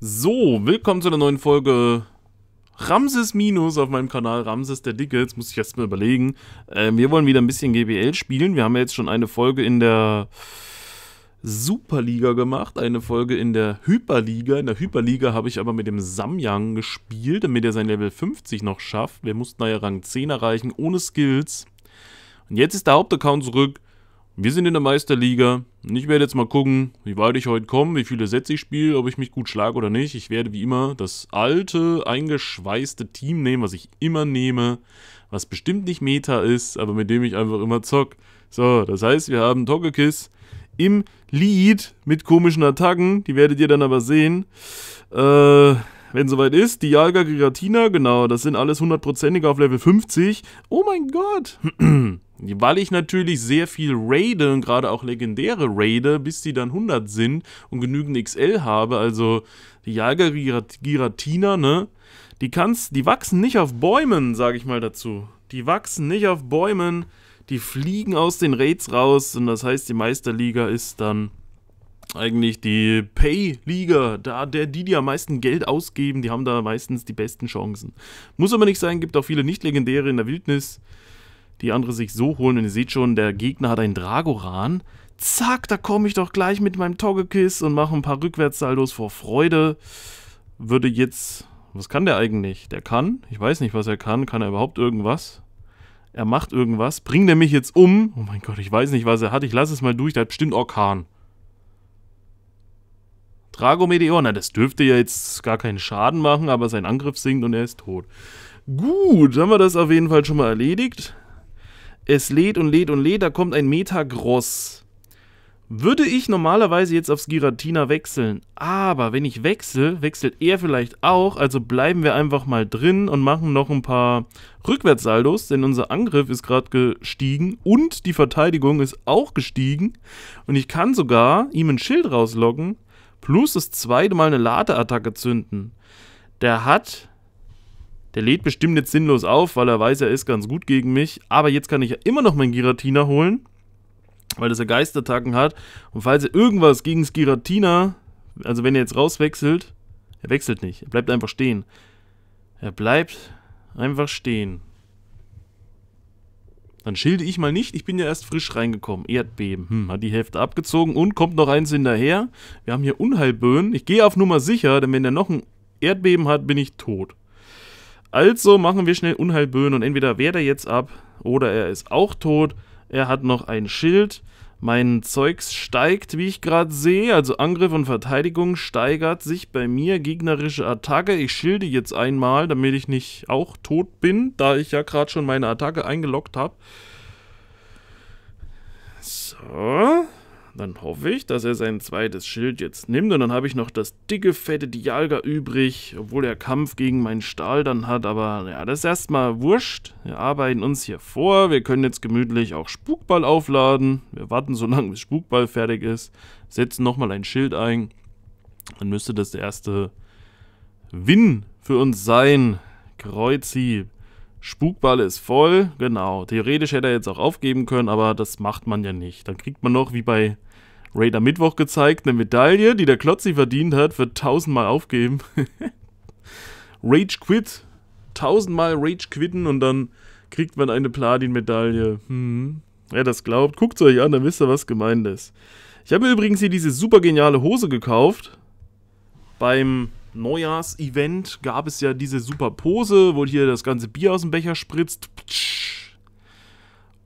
So, willkommen zu einer neuen Folge Ramses Minus auf meinem Kanal Ramses der Dicke. Jetzt muss ich erstmal überlegen. Ähm, wir wollen wieder ein bisschen GBL spielen. Wir haben ja jetzt schon eine Folge in der Superliga gemacht, eine Folge in der Hyperliga. In der Hyperliga habe ich aber mit dem Samyang gespielt, damit er sein Level 50 noch schafft. Wir mussten da ja Rang 10 erreichen, ohne Skills. Und jetzt ist der Hauptaccount zurück wir sind in der Meisterliga und ich werde jetzt mal gucken, wie weit ich heute komme, wie viele Sätze ich spiele, ob ich mich gut schlage oder nicht. Ich werde wie immer das alte, eingeschweißte Team nehmen, was ich immer nehme, was bestimmt nicht Meta ist, aber mit dem ich einfach immer zock. So, das heißt, wir haben Togekiss im Lead mit komischen Attacken, die werdet ihr dann aber sehen. Äh wenn soweit ist. Die Dialga Giratina, genau, das sind alles hundertprozentige auf Level 50. Oh mein Gott! Weil ich natürlich sehr viel raide und gerade auch legendäre raide, bis die dann 100 sind und genügend XL habe, also die Jager Giratina, ne? Die kannst, die wachsen nicht auf Bäumen, sage ich mal dazu. Die wachsen nicht auf Bäumen, die fliegen aus den Raids raus und das heißt, die Meisterliga ist dann eigentlich die Pay-Liga, da der, die, die am meisten Geld ausgeben, die haben da meistens die besten Chancen. Muss aber nicht sein, gibt auch viele Nicht-Legendäre in der Wildnis die andere sich so holen und ihr seht schon, der Gegner hat einen Dragoran. Zack, da komme ich doch gleich mit meinem Togekiss und mache ein paar Rückwärtssaldos vor Freude. Würde jetzt... Was kann der eigentlich? Der kann? Ich weiß nicht, was er kann. Kann er überhaupt irgendwas? Er macht irgendwas. Bringt er mich jetzt um? Oh mein Gott, ich weiß nicht, was er hat. Ich lasse es mal durch. Der hat bestimmt Orkan. Dragomedeon, na das dürfte ja jetzt gar keinen Schaden machen, aber sein Angriff sinkt und er ist tot. Gut, haben wir das auf jeden Fall schon mal erledigt. Es lädt und lädt und lädt, da kommt ein Metagross. Würde ich normalerweise jetzt aufs Giratina wechseln, aber wenn ich wechsle, wechselt er vielleicht auch, also bleiben wir einfach mal drin und machen noch ein paar Rückwärtssaldos, denn unser Angriff ist gerade gestiegen und die Verteidigung ist auch gestiegen und ich kann sogar ihm ein Schild rauslocken, plus das zweite Mal eine Ladeattacke zünden. Der hat der lädt bestimmt nicht sinnlos auf, weil er weiß, er ist ganz gut gegen mich. Aber jetzt kann ich ja immer noch meinen Giratina holen, weil das ja Geistattacken hat. Und falls er irgendwas gegen das Giratina, also wenn er jetzt rauswechselt, er wechselt nicht, er bleibt einfach stehen. Er bleibt einfach stehen. Dann schilde ich mal nicht, ich bin ja erst frisch reingekommen. Erdbeben, hm, hat die Hälfte abgezogen und kommt noch eins hinterher. Wir haben hier Unheilböen. Ich gehe auf Nummer sicher, denn wenn er noch ein Erdbeben hat, bin ich tot. Also machen wir schnell Unheilböen und entweder wehrt er jetzt ab oder er ist auch tot. Er hat noch ein Schild. Mein Zeugs steigt, wie ich gerade sehe. Also Angriff und Verteidigung steigert sich bei mir. Gegnerische Attacke. Ich schilde jetzt einmal, damit ich nicht auch tot bin, da ich ja gerade schon meine Attacke eingeloggt habe. So. Dann hoffe ich, dass er sein zweites Schild jetzt nimmt. Und dann habe ich noch das dicke, fette Dialga übrig, obwohl er Kampf gegen meinen Stahl dann hat. Aber ja, das ist erstmal wurscht. Wir arbeiten uns hier vor. Wir können jetzt gemütlich auch Spukball aufladen. Wir warten so lange, bis Spukball fertig ist. Setzen nochmal ein Schild ein. Dann müsste das der erste Win für uns sein. Kreuzhieb. Spukball ist voll, genau. Theoretisch hätte er jetzt auch aufgeben können, aber das macht man ja nicht. Dann kriegt man noch, wie bei Raid am Mittwoch gezeigt, eine Medaille, die der Klotzi verdient hat, wird tausendmal aufgeben. Rage Quit. Tausendmal Rage Quitten und dann kriegt man eine Platin-Medaille. Hm. Wer das glaubt, guckt es euch an, dann wisst ihr, was gemeint ist. Ich habe übrigens hier diese super geniale Hose gekauft. Beim Neujahrs-Event gab es ja diese super Pose, wo hier das ganze Bier aus dem Becher spritzt. Ptsch.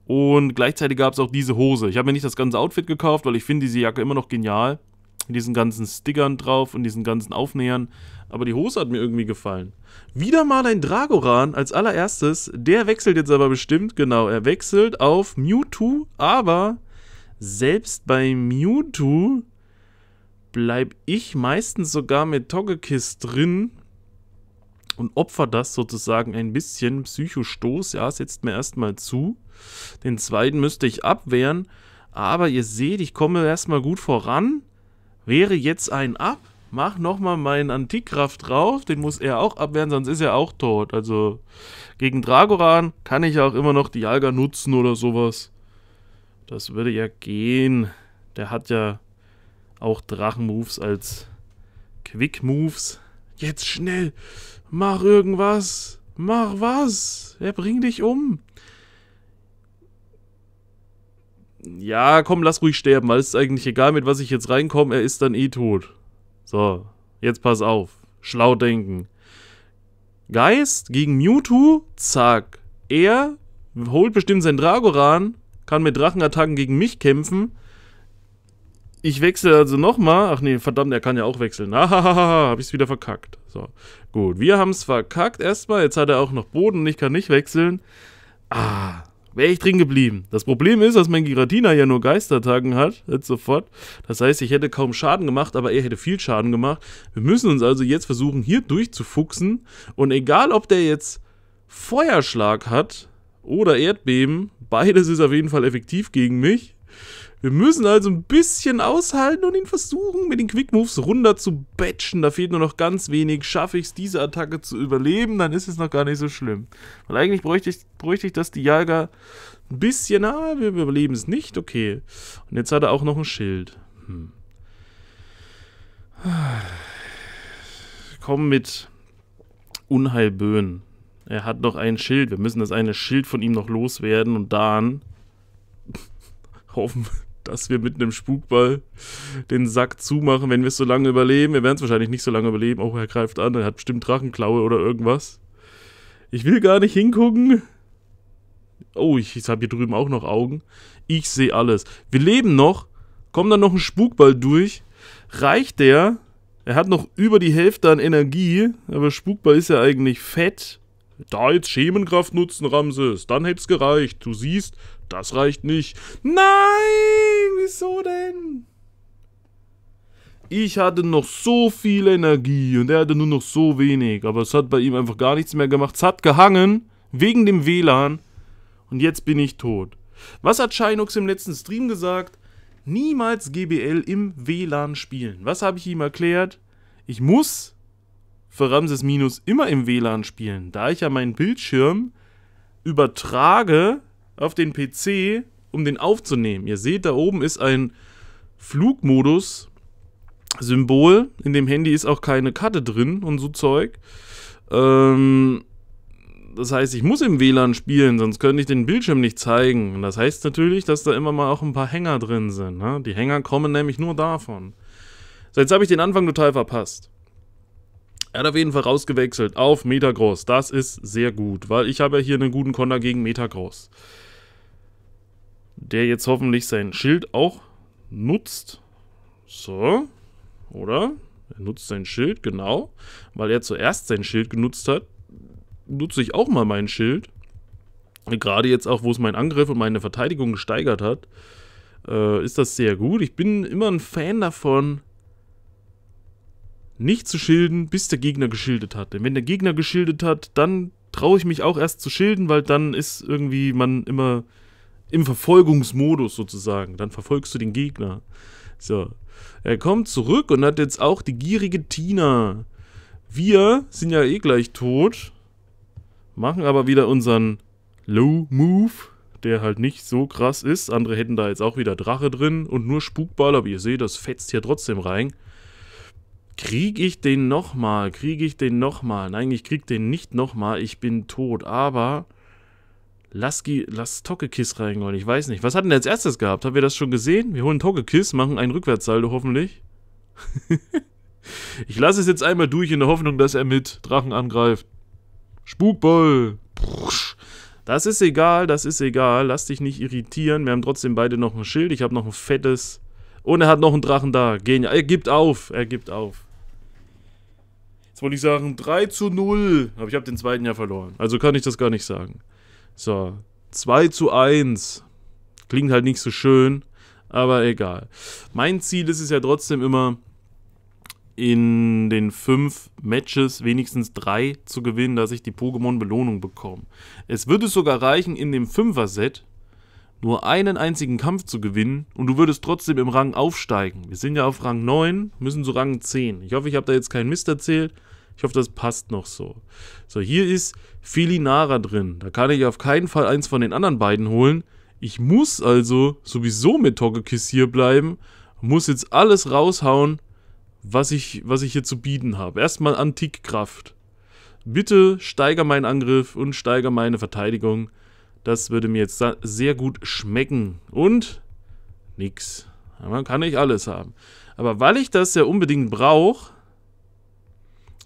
Und gleichzeitig gab es auch diese Hose. Ich habe mir nicht das ganze Outfit gekauft, weil ich finde diese Jacke immer noch genial. Mit diesen ganzen Stickern drauf und diesen ganzen Aufnähern. Aber die Hose hat mir irgendwie gefallen. Wieder mal ein Dragoran als allererstes. Der wechselt jetzt aber bestimmt. Genau, er wechselt auf Mewtwo. Aber selbst bei Mewtwo bleib ich meistens sogar mit Togekiss drin und opfer das sozusagen ein bisschen. Psychostoß, ja, setzt mir erstmal zu. Den zweiten müsste ich abwehren. Aber ihr seht, ich komme erstmal gut voran. Wäre jetzt ein ab. Mach nochmal meinen Antikraft drauf. Den muss er auch abwehren, sonst ist er auch tot. Also gegen Dragoran kann ich auch immer noch die Jalga nutzen oder sowas. Das würde ja gehen. Der hat ja auch Drachenmoves als Quick-Moves. Jetzt schnell! Mach irgendwas! Mach was! Er bringt dich um! ja, komm, lass ruhig sterben, weil es ist eigentlich egal, mit was ich jetzt reinkomme, er ist dann eh tot. So, jetzt pass auf. Schlau denken. Geist gegen Mewtwo, zack. Er holt bestimmt seinen Dragoran, kann mit Drachenattacken gegen mich kämpfen. Ich wechsle also nochmal. Ach nee, verdammt, er kann ja auch wechseln. Hahaha, hab ich's wieder verkackt. So, gut, wir haben's verkackt erstmal. Jetzt hat er auch noch Boden und ich kann nicht wechseln. Ah, wäre ich drin geblieben. Das Problem ist, dass mein Giratina ja nur Geistertagen hat, jetzt sofort. Das heißt, ich hätte kaum Schaden gemacht, aber er hätte viel Schaden gemacht. Wir müssen uns also jetzt versuchen, hier durchzufuchsen. Und egal, ob der jetzt Feuerschlag hat oder Erdbeben, beides ist auf jeden Fall effektiv gegen mich. Wir müssen also ein bisschen aushalten und ihn versuchen, mit den Quick Moves runter zu batchen. Da fehlt nur noch ganz wenig. Schaffe ich es, diese Attacke zu überleben, dann ist es noch gar nicht so schlimm. Weil eigentlich bräuchte ich, bräuchte ich dass die Jager ein bisschen... Ah, wir überleben es nicht. Okay. Und jetzt hat er auch noch ein Schild. Hm. Komm mit Unheilböen. Er hat noch ein Schild. Wir müssen das eine Schild von ihm noch loswerden und dann hoffen, dass wir mit einem Spukball den Sack zumachen, wenn wir es so lange überleben. Wir werden es wahrscheinlich nicht so lange überleben. Oh, er greift an, er hat bestimmt Drachenklaue oder irgendwas. Ich will gar nicht hingucken. Oh, ich, ich habe hier drüben auch noch Augen. Ich sehe alles. Wir leben noch. Kommt dann noch ein Spukball durch. Reicht der? Er hat noch über die Hälfte an Energie. Aber Spukball ist ja eigentlich fett. Da jetzt Schemenkraft nutzen, Ramses. Dann hätte es gereicht. Du siehst, das reicht nicht. Nein, wieso denn? Ich hatte noch so viel Energie und er hatte nur noch so wenig. Aber es hat bei ihm einfach gar nichts mehr gemacht. Es hat gehangen, wegen dem WLAN. Und jetzt bin ich tot. Was hat Shinox im letzten Stream gesagt? Niemals GBL im WLAN spielen. Was habe ich ihm erklärt? Ich muss für Ramses Minus immer im WLAN spielen, da ich ja meinen Bildschirm übertrage auf den PC, um den aufzunehmen. Ihr seht, da oben ist ein Flugmodus Symbol. In dem Handy ist auch keine Karte drin und so Zeug. Ähm, das heißt, ich muss im WLAN spielen, sonst könnte ich den Bildschirm nicht zeigen. Und das heißt natürlich, dass da immer mal auch ein paar Hänger drin sind. Ne? Die Hänger kommen nämlich nur davon. So, jetzt habe ich den Anfang total verpasst. Er hat auf jeden Fall rausgewechselt auf Metagross. Das ist sehr gut, weil ich habe ja hier einen guten Konter gegen Metagross. groß der jetzt hoffentlich sein Schild auch nutzt. So, oder? Er nutzt sein Schild, genau. Weil er zuerst sein Schild genutzt hat, nutze ich auch mal mein Schild. Gerade jetzt auch, wo es meinen Angriff und meine Verteidigung gesteigert hat, äh, ist das sehr gut. Ich bin immer ein Fan davon, nicht zu schilden, bis der Gegner geschildet hat. Denn wenn der Gegner geschildet hat, dann traue ich mich auch erst zu schilden, weil dann ist irgendwie man immer im Verfolgungsmodus sozusagen. Dann verfolgst du den Gegner. So. Er kommt zurück und hat jetzt auch die gierige Tina. Wir sind ja eh gleich tot. Machen aber wieder unseren Low Move, der halt nicht so krass ist. Andere hätten da jetzt auch wieder Drache drin und nur Spukball, aber ihr seht, das fetzt hier trotzdem rein. Krieg ich den nochmal? Krieg ich den nochmal? Nein, ich krieg den nicht nochmal. Ich bin tot, aber Lass, lass Togekiss rein, weil ich weiß nicht. Was hatten wir als erstes gehabt? Haben wir das schon gesehen? Wir holen Togekiss, machen einen Rückwärtssaldo hoffentlich. ich lasse es jetzt einmal durch in der Hoffnung, dass er mit Drachen angreift. Spukball. Das ist egal, das ist egal. Lass dich nicht irritieren. Wir haben trotzdem beide noch ein Schild. Ich habe noch ein fettes. Und er hat noch einen Drachen da. Genial. Er gibt auf. Er gibt auf. Jetzt wollte ich sagen, 3 zu 0. Aber ich habe den zweiten ja verloren. Also kann ich das gar nicht sagen. So, 2 zu 1. Klingt halt nicht so schön, aber egal. Mein Ziel ist es ja trotzdem immer, in den fünf Matches wenigstens drei zu gewinnen, dass ich die Pokémon-Belohnung bekomme. Es würde sogar reichen, in dem Fünfer-Set nur einen einzigen Kampf zu gewinnen und du würdest trotzdem im Rang aufsteigen. Wir sind ja auf Rang 9, müssen zu Rang 10. Ich hoffe, ich habe da jetzt keinen Mist erzählt. Ich hoffe, das passt noch so. So, hier ist Felinara drin. Da kann ich auf keinen Fall eins von den anderen beiden holen. Ich muss also sowieso mit Togekiss hier bleiben. Muss jetzt alles raushauen, was ich, was ich hier zu bieten habe. Erstmal Antikkraft. Bitte steiger meinen Angriff und steiger meine Verteidigung. Das würde mir jetzt sehr gut schmecken. Und nix. Man kann nicht alles haben. Aber weil ich das ja unbedingt brauche,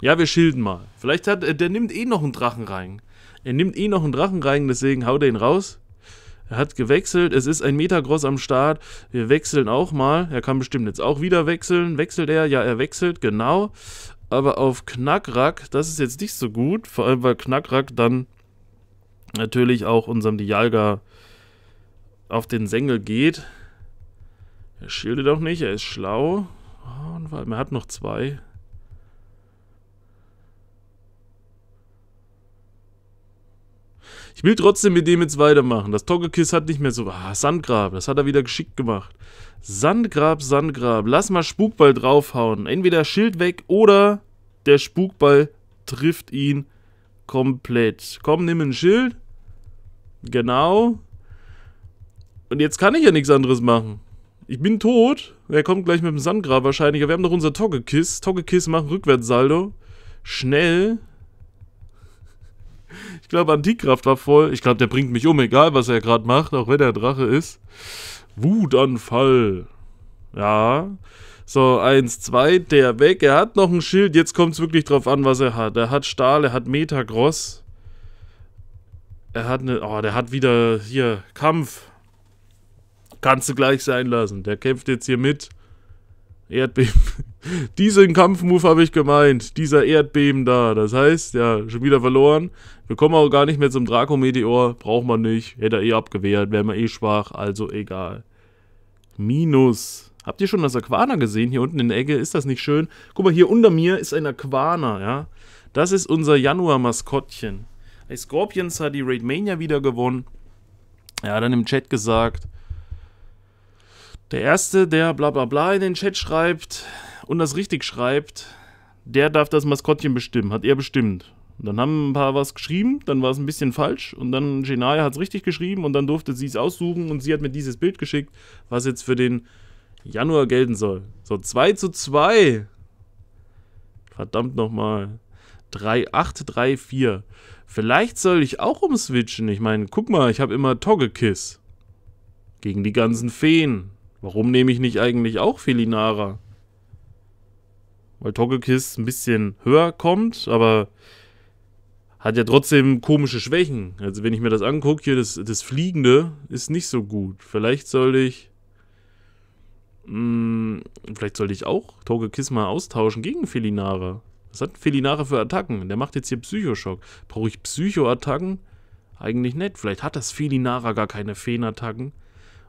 ja, wir schilden mal. Vielleicht hat äh, der nimmt eh noch einen Drachen rein. Er nimmt eh noch einen Drachen rein, deswegen haut er ihn raus. Er hat gewechselt, es ist ein Metagross am Start. Wir wechseln auch mal. Er kann bestimmt jetzt auch wieder wechseln. Wechselt er? Ja, er wechselt, genau. Aber auf Knackrack, das ist jetzt nicht so gut. Vor allem, weil Knackrack dann natürlich auch unserem Dialga auf den Sengel geht. Er schildet auch nicht, er ist schlau. Oh, und er hat noch zwei. Ich will trotzdem mit dem jetzt weitermachen. Das Togekiss hat nicht mehr so. Ah, Sandgrab, das hat er wieder geschickt gemacht. Sandgrab, Sandgrab. Lass mal Spukball draufhauen. Entweder Schild weg oder der Spukball trifft ihn komplett. Komm, nimm ein Schild. Genau. Und jetzt kann ich ja nichts anderes machen. Ich bin tot. Er kommt gleich mit dem Sandgrab wahrscheinlich. Aber wir haben doch unser Togekiss. Togekiss macht Rückwärtssaldo. Schnell. Ich glaube, Antikraft war voll. Ich glaube, der bringt mich um, egal was er gerade macht, auch wenn er Drache ist. Wutanfall. Ja. So, eins, zwei, der weg. Er hat noch ein Schild. Jetzt kommt es wirklich drauf an, was er hat. Er hat Stahl, er hat Metagross. Er hat eine. Oh, der hat wieder hier Kampf. Kannst du gleich sein lassen. Der kämpft jetzt hier mit. Erdbeben. Diesen Kampfmove habe ich gemeint. Dieser Erdbeben da. Das heißt, ja, schon wieder verloren. Wir kommen auch gar nicht mehr zum Draco-Meteor. Braucht man nicht. Hätte er eh abgewehrt. Wäre man eh schwach. Also egal. Minus. Habt ihr schon das Aquana gesehen? Hier unten in der Ecke. Ist das nicht schön? Guck mal, hier unter mir ist ein Aquana, ja. Das ist unser Januar-Maskottchen. Die Scorpions hat die Raid Mania wieder gewonnen. Er hat dann im Chat gesagt, der Erste, der bla bla bla in den Chat schreibt, und das richtig schreibt, der darf das Maskottchen bestimmen, hat er bestimmt. Und dann haben ein paar was geschrieben, dann war es ein bisschen falsch und dann Genaya hat es richtig geschrieben und dann durfte sie es aussuchen und sie hat mir dieses Bild geschickt, was jetzt für den Januar gelten soll. So 2 zu 2. Verdammt nochmal. 3, 3, 8, 4. Vielleicht soll ich auch umswitchen. Ich meine, guck mal, ich habe immer Togekiss. Gegen die ganzen Feen. Warum nehme ich nicht eigentlich auch Felinara? Weil Togekiss ein bisschen höher kommt, aber hat ja trotzdem komische Schwächen. Also wenn ich mir das angucke, hier das, das Fliegende ist nicht so gut. Vielleicht soll ich... Mh, mm, vielleicht sollte ich auch Togekiss mal austauschen gegen Felinara. Was hat Felinara für Attacken? Der macht jetzt hier Psychoschock. Brauche ich Psycho-Attacken? Eigentlich nicht. Vielleicht hat das Felinara gar keine Feenattacken.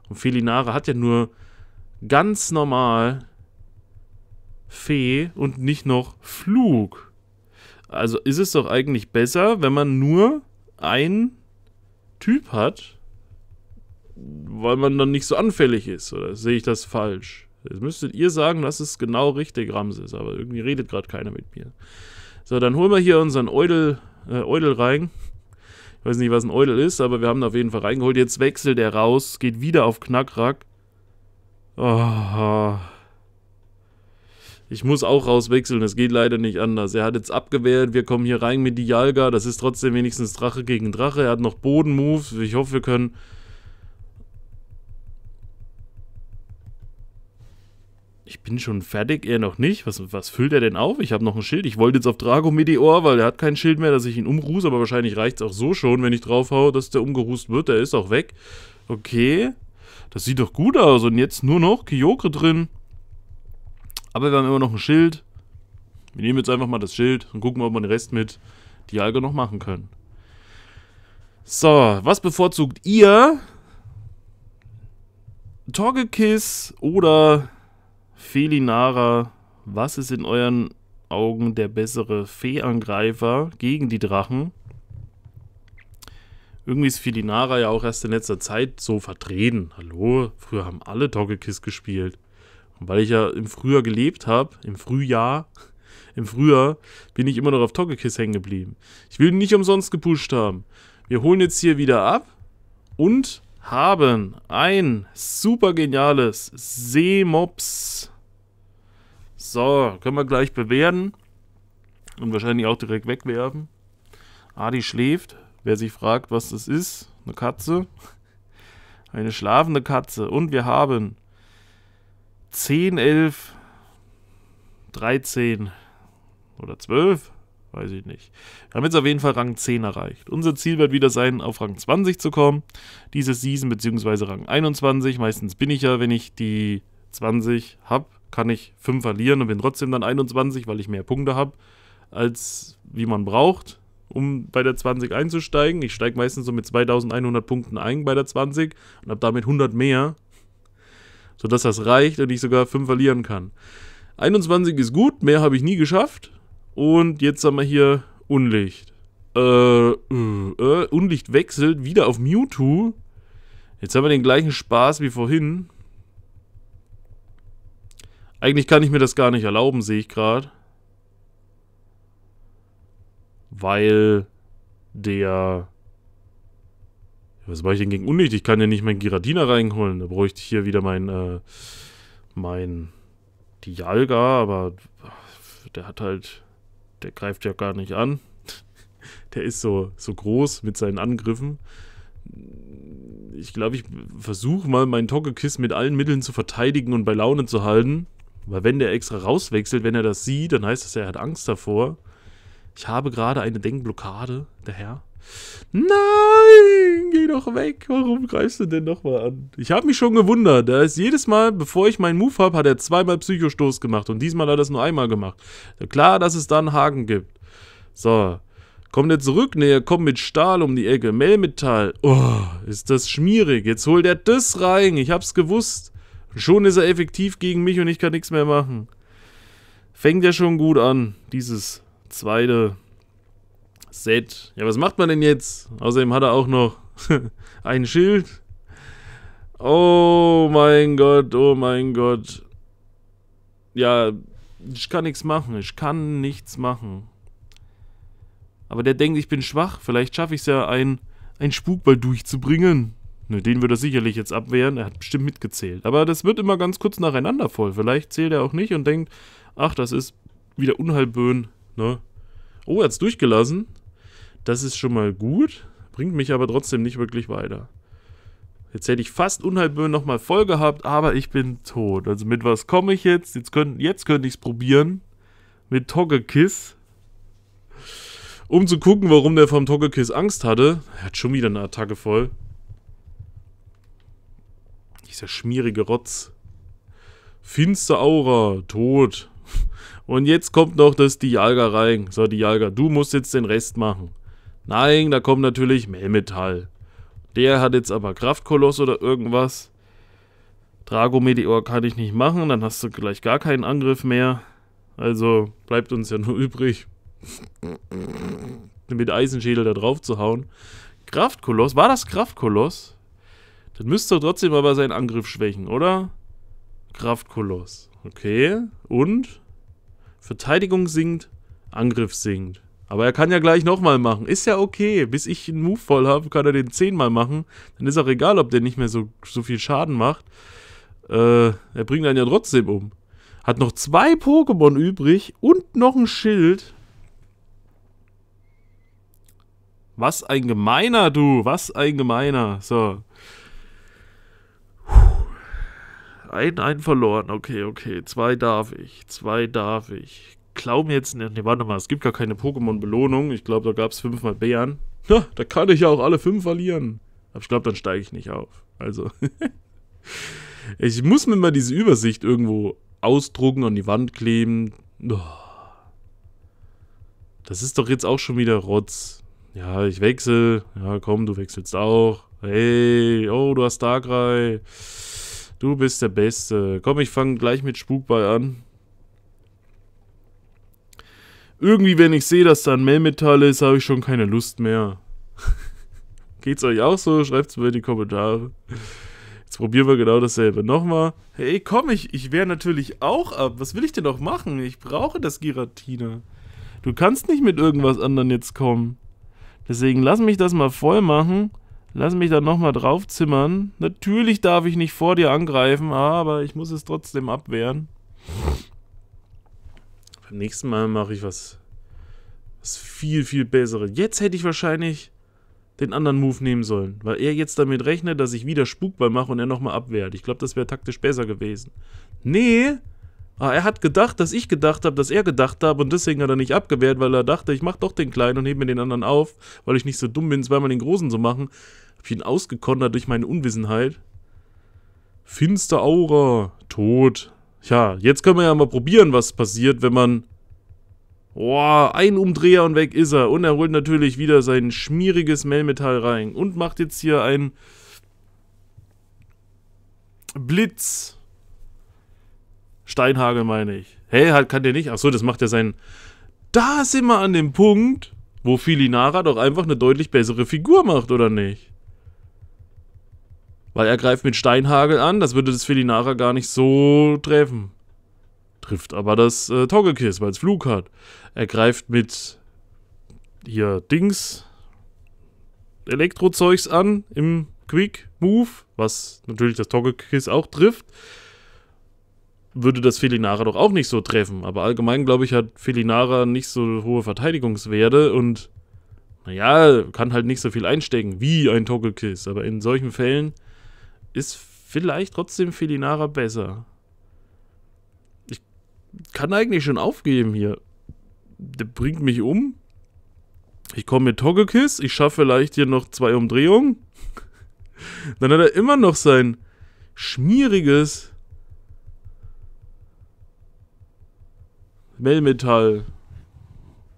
Und Felinara hat ja nur ganz normal Fee und nicht noch Flug. Also ist es doch eigentlich besser, wenn man nur einen Typ hat, weil man dann nicht so anfällig ist. Oder sehe ich das falsch? Jetzt müsstet ihr sagen, das ist genau richtig, Ramses. Aber irgendwie redet gerade keiner mit mir. So, dann holen wir hier unseren Eudel, äh, Eudel rein. Ich weiß nicht, was ein Eudel ist, aber wir haben ihn auf jeden Fall reingeholt. Jetzt wechselt er raus, geht wieder auf Knackrack. Oh ich muss auch rauswechseln, es geht leider nicht anders. Er hat jetzt abgewehrt, wir kommen hier rein mit Dialga, das ist trotzdem wenigstens Drache gegen Drache. Er hat noch Bodenmoves, ich hoffe, wir können... Ich bin schon fertig, er noch nicht. Was, was füllt er denn auf? Ich habe noch ein Schild. Ich wollte jetzt auf Drago Meteor, weil er hat kein Schild mehr, dass ich ihn umruße. aber wahrscheinlich reicht es auch so schon, wenn ich draufhau, dass der umgerußt wird. Der ist auch weg. Okay. Das sieht doch gut aus. Und jetzt nur noch Kyokre drin. Aber wir haben immer noch ein Schild. Wir nehmen jetzt einfach mal das Schild und gucken, ob wir den Rest mit Dialga noch machen können. So, was bevorzugt ihr? Togekiss oder Felinara? Was ist in euren Augen der bessere Fee-Angreifer gegen die Drachen? Irgendwie ist Felinara ja auch erst in letzter Zeit so vertreten. Hallo, früher haben alle Togekiss gespielt weil ich ja im Frühjahr gelebt habe, im Frühjahr, im Frühjahr, bin ich immer noch auf Togekiss hängen geblieben. Ich will nicht umsonst gepusht haben. Wir holen jetzt hier wieder ab und haben ein super geniales Seemops. So, können wir gleich bewerten und wahrscheinlich auch direkt wegwerfen. Adi schläft. Wer sich fragt, was das ist, eine Katze. Eine schlafende Katze. Und wir haben 10, 11, 13 oder 12, weiß ich nicht. Wir haben jetzt auf jeden Fall Rang 10 erreicht. Unser Ziel wird wieder sein, auf Rang 20 zu kommen. Diese Season bzw. Rang 21. Meistens bin ich ja, wenn ich die 20 habe, kann ich 5 verlieren und bin trotzdem dann 21, weil ich mehr Punkte habe, als wie man braucht, um bei der 20 einzusteigen. Ich steige meistens so mit 2100 Punkten ein bei der 20 und habe damit 100 mehr sodass das reicht und ich sogar 5 verlieren kann. 21 ist gut, mehr habe ich nie geschafft. Und jetzt haben wir hier Unlicht. Äh, äh, äh, Unlicht wechselt wieder auf Mewtwo. Jetzt haben wir den gleichen Spaß wie vorhin. Eigentlich kann ich mir das gar nicht erlauben, sehe ich gerade. Weil der was mache ich denn gegen Unlicht? Ich kann ja nicht meinen Giradina reinholen. Da bräuchte ich hier wieder mein, äh, mein Dialga, aber der hat halt, der greift ja gar nicht an. Der ist so, so groß mit seinen Angriffen. Ich glaube, ich versuche mal, meinen Togekiss mit allen Mitteln zu verteidigen und bei Laune zu halten. Weil wenn der extra rauswechselt, wenn er das sieht, dann heißt das, er hat Angst davor. Ich habe gerade eine Denkblockade, der Herr. Nein, geh doch weg. Warum greifst du denn nochmal an? Ich habe mich schon gewundert. Da ist jedes Mal, bevor ich meinen Move habe, hat er zweimal Psychostoß gemacht. Und diesmal hat er das nur einmal gemacht. Klar, dass es da einen Haken gibt. So. Kommt er zurück? Nee, er kommt mit Stahl um die Ecke. Melmetall. Oh, ist das schmierig. Jetzt holt er das rein. Ich hab's gewusst. Schon ist er effektiv gegen mich und ich kann nichts mehr machen. Fängt ja schon gut an, dieses zweite Set. Ja, was macht man denn jetzt? Außerdem hat er auch noch ein Schild. Oh mein Gott, oh mein Gott. Ja, ich kann nichts machen. Ich kann nichts machen. Aber der denkt, ich bin schwach. Vielleicht schaffe ich es ja, einen, einen Spukball durchzubringen. Ne, den würde er sicherlich jetzt abwehren. Er hat bestimmt mitgezählt. Aber das wird immer ganz kurz nacheinander voll. Vielleicht zählt er auch nicht und denkt, ach, das ist wieder Unheilböen. Ne? Oh, er hat es durchgelassen. Das ist schon mal gut, bringt mich aber trotzdem nicht wirklich weiter. Jetzt hätte ich fast Unheilböen nochmal voll gehabt, aber ich bin tot. Also mit was komme ich jetzt? Jetzt, könnt, jetzt könnte ich es probieren. Mit Togekiss. Um zu gucken, warum der vom Togekiss Angst hatte. Er hat schon wieder eine Attacke voll. Dieser schmierige Rotz. Finster Aura, tot. Und jetzt kommt noch das Dialga rein. So, Dialga, du musst jetzt den Rest machen. Nein, da kommt natürlich Melmetall. Der hat jetzt aber Kraftkoloss oder irgendwas. Drago Meteor kann ich nicht machen, dann hast du gleich gar keinen Angriff mehr. Also bleibt uns ja nur übrig, mit Eisenschädel da drauf zu hauen. Kraftkoloss, war das Kraftkoloss? Dann müsste er trotzdem aber seinen Angriff schwächen, oder? Kraftkoloss. Okay, und? Verteidigung sinkt, Angriff sinkt. Aber er kann ja gleich nochmal machen. Ist ja okay. Bis ich einen Move voll habe, kann er den zehnmal machen. Dann ist auch egal, ob der nicht mehr so, so viel Schaden macht. Äh, er bringt einen ja trotzdem um. Hat noch zwei Pokémon übrig und noch ein Schild. Was ein gemeiner, du. Was ein gemeiner. So. Einen, einen verloren. Okay, okay. Zwei darf ich. Zwei darf ich glauben jetzt, ne, warte mal, es gibt gar keine Pokémon-Belohnung. Ich glaube, da gab es fünfmal Bären. Na, da kann ich ja auch alle fünf verlieren. Aber ich glaube, dann steige ich nicht auf. Also, ich muss mir mal diese Übersicht irgendwo ausdrucken, an die Wand kleben. Das ist doch jetzt auch schon wieder Rotz. Ja, ich wechsle. Ja, komm, du wechselst auch. Hey, oh, du hast Darkrai. Du bist der Beste. Komm, ich fange gleich mit Spukball an irgendwie, wenn ich sehe, dass da ein Melmetall ist, habe ich schon keine Lust mehr. Geht's euch auch so? Schreibt's mir in die Kommentare. Jetzt probieren wir genau dasselbe nochmal. Hey, komm, ich, ich wehre natürlich auch ab. Was will ich denn noch machen? Ich brauche das Giratina. Du kannst nicht mit irgendwas anderem jetzt kommen. Deswegen lass mich das mal voll machen. Lass mich da nochmal draufzimmern. Natürlich darf ich nicht vor dir angreifen, aber ich muss es trotzdem abwehren. Beim nächsten Mal mache ich was, was viel, viel Besseres. Jetzt hätte ich wahrscheinlich den anderen Move nehmen sollen, weil er jetzt damit rechnet, dass ich wieder Spukball mache und er nochmal abwehrt. Ich glaube, das wäre taktisch besser gewesen. Nee, ah, er hat gedacht, dass ich gedacht habe, dass er gedacht habe und deswegen hat er nicht abgewehrt, weil er dachte, ich mache doch den Kleinen und hebe mir den anderen auf, weil ich nicht so dumm bin, zweimal den Großen zu machen. Hab ich ihn ausgekondert durch meine Unwissenheit. Finster Aura, tot. Tja, jetzt können wir ja mal probieren, was passiert, wenn man... Boah, ein Umdreher und weg ist er. Und er holt natürlich wieder sein schmieriges Melmetall rein. Und macht jetzt hier ein... Blitz. Steinhagel meine ich. Hä, hey, halt kann der nicht? Achso, das macht ja sein... Da sind wir an dem Punkt, wo Filinara doch einfach eine deutlich bessere Figur macht, oder nicht? Weil er greift mit Steinhagel an, das würde das Felinara gar nicht so treffen. Trifft aber das äh, Togekiss, weil es Flug hat. Er greift mit hier Dings Elektrozeugs an im Quick Move, was natürlich das Togekiss auch trifft. Würde das Felinara doch auch nicht so treffen. Aber allgemein, glaube ich, hat Felinara nicht so hohe Verteidigungswerte und naja, kann halt nicht so viel einstecken wie ein Togekiss. Aber in solchen Fällen ist vielleicht trotzdem Felinara besser. Ich kann eigentlich schon aufgeben hier. Der bringt mich um. Ich komme mit Togekiss. Ich schaffe vielleicht hier noch zwei Umdrehungen. Dann hat er immer noch sein schmieriges Melmetall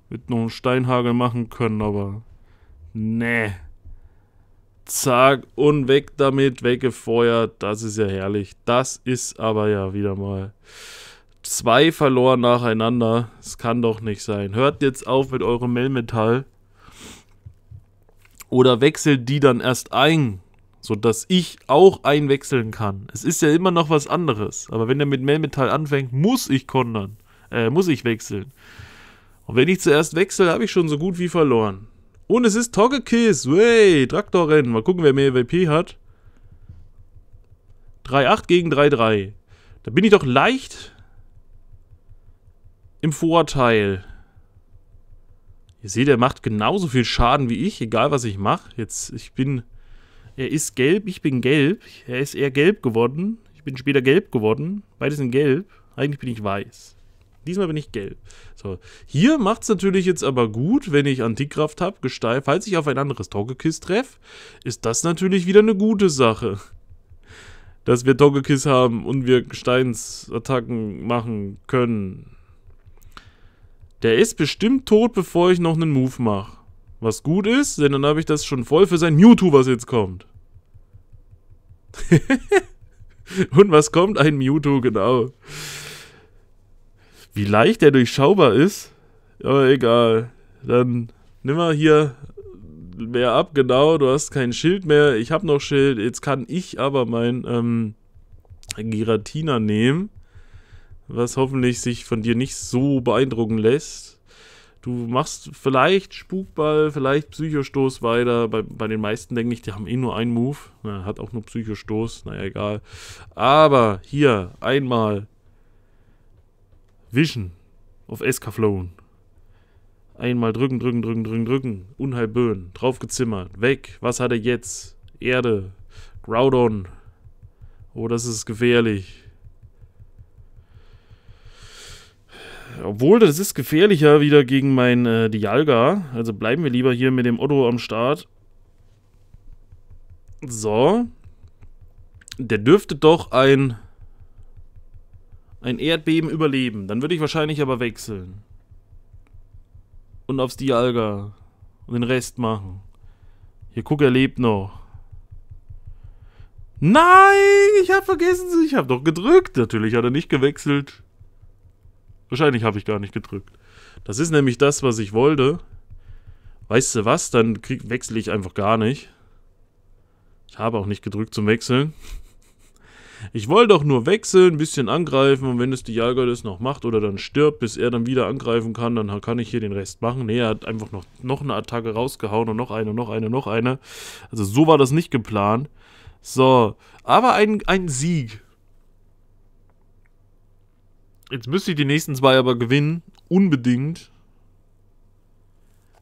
mit noch einen Steinhagel machen können, aber nee zack und weg damit, weggefeuert. Das ist ja herrlich. Das ist aber ja wieder mal zwei verloren nacheinander. Es kann doch nicht sein. Hört jetzt auf mit eurem Melmetall. Oder wechselt die dann erst ein, sodass ich auch einwechseln kann. Es ist ja immer noch was anderes. Aber wenn er mit Melmetall anfängt, muss ich kontern. Äh, muss ich wechseln. Und wenn ich zuerst wechsle, habe ich schon so gut wie verloren. Und es ist Togekiss. Wey, Traktorrennen. Mal gucken, wer mehr EVP hat. 3-8 gegen 3-3. Da bin ich doch leicht im Vorteil. Ihr seht, er macht genauso viel Schaden wie ich, egal was ich mache. Jetzt, ich bin... Er ist gelb, ich bin gelb. Er ist eher gelb geworden. Ich bin später gelb geworden. Beide sind gelb. Eigentlich bin ich weiß. Diesmal bin ich gelb. So. Hier macht es natürlich jetzt aber gut, wenn ich Antikraft habe, Gestalt. Falls ich auf ein anderes Togekiss treffe, ist das natürlich wieder eine gute Sache. Dass wir Togekiss haben und wir Gesteinsattacken machen können. Der ist bestimmt tot, bevor ich noch einen Move mache. Was gut ist, denn dann habe ich das schon voll für sein Mewtwo, was jetzt kommt. und was kommt? Ein Mewtwo, genau. Wie leicht der durchschaubar ist, aber egal. Dann nimm mal hier mehr ab, genau, du hast kein Schild mehr, ich habe noch Schild, jetzt kann ich aber mein ähm, Giratina nehmen, was hoffentlich sich von dir nicht so beeindrucken lässt. Du machst vielleicht Spukball, vielleicht Psychostoß weiter. Bei, bei den meisten denke ich, die haben eh nur einen Move. Na, hat auch nur Psychostoß, naja, egal. Aber hier einmal Vision auf Escaflown. Einmal drücken, drücken, drücken, drücken, drücken. Unheil Böen. Draufgezimmert. Weg. Was hat er jetzt? Erde. Groudon. Oh, das ist gefährlich. Obwohl, das ist gefährlicher wieder gegen mein äh, Dialga. Also bleiben wir lieber hier mit dem Otto am Start. So. Der dürfte doch ein ein Erdbeben überleben. Dann würde ich wahrscheinlich aber wechseln. Und aufs Dialga. Und den Rest machen. Hier, guck, er lebt noch. Nein, ich habe vergessen, ich habe doch gedrückt. Natürlich hat er nicht gewechselt. Wahrscheinlich habe ich gar nicht gedrückt. Das ist nämlich das, was ich wollte. Weißt du was, dann wechsle ich einfach gar nicht. Ich habe auch nicht gedrückt zum Wechseln. Ich wollte doch nur wechseln, ein bisschen angreifen und wenn es die Jager das noch macht oder dann stirbt, bis er dann wieder angreifen kann, dann kann ich hier den Rest machen. Nee, er hat einfach noch, noch eine Attacke rausgehauen und noch eine, noch eine, noch eine. Also so war das nicht geplant. So, aber ein, ein Sieg. Jetzt müsste ich die nächsten zwei aber gewinnen. Unbedingt.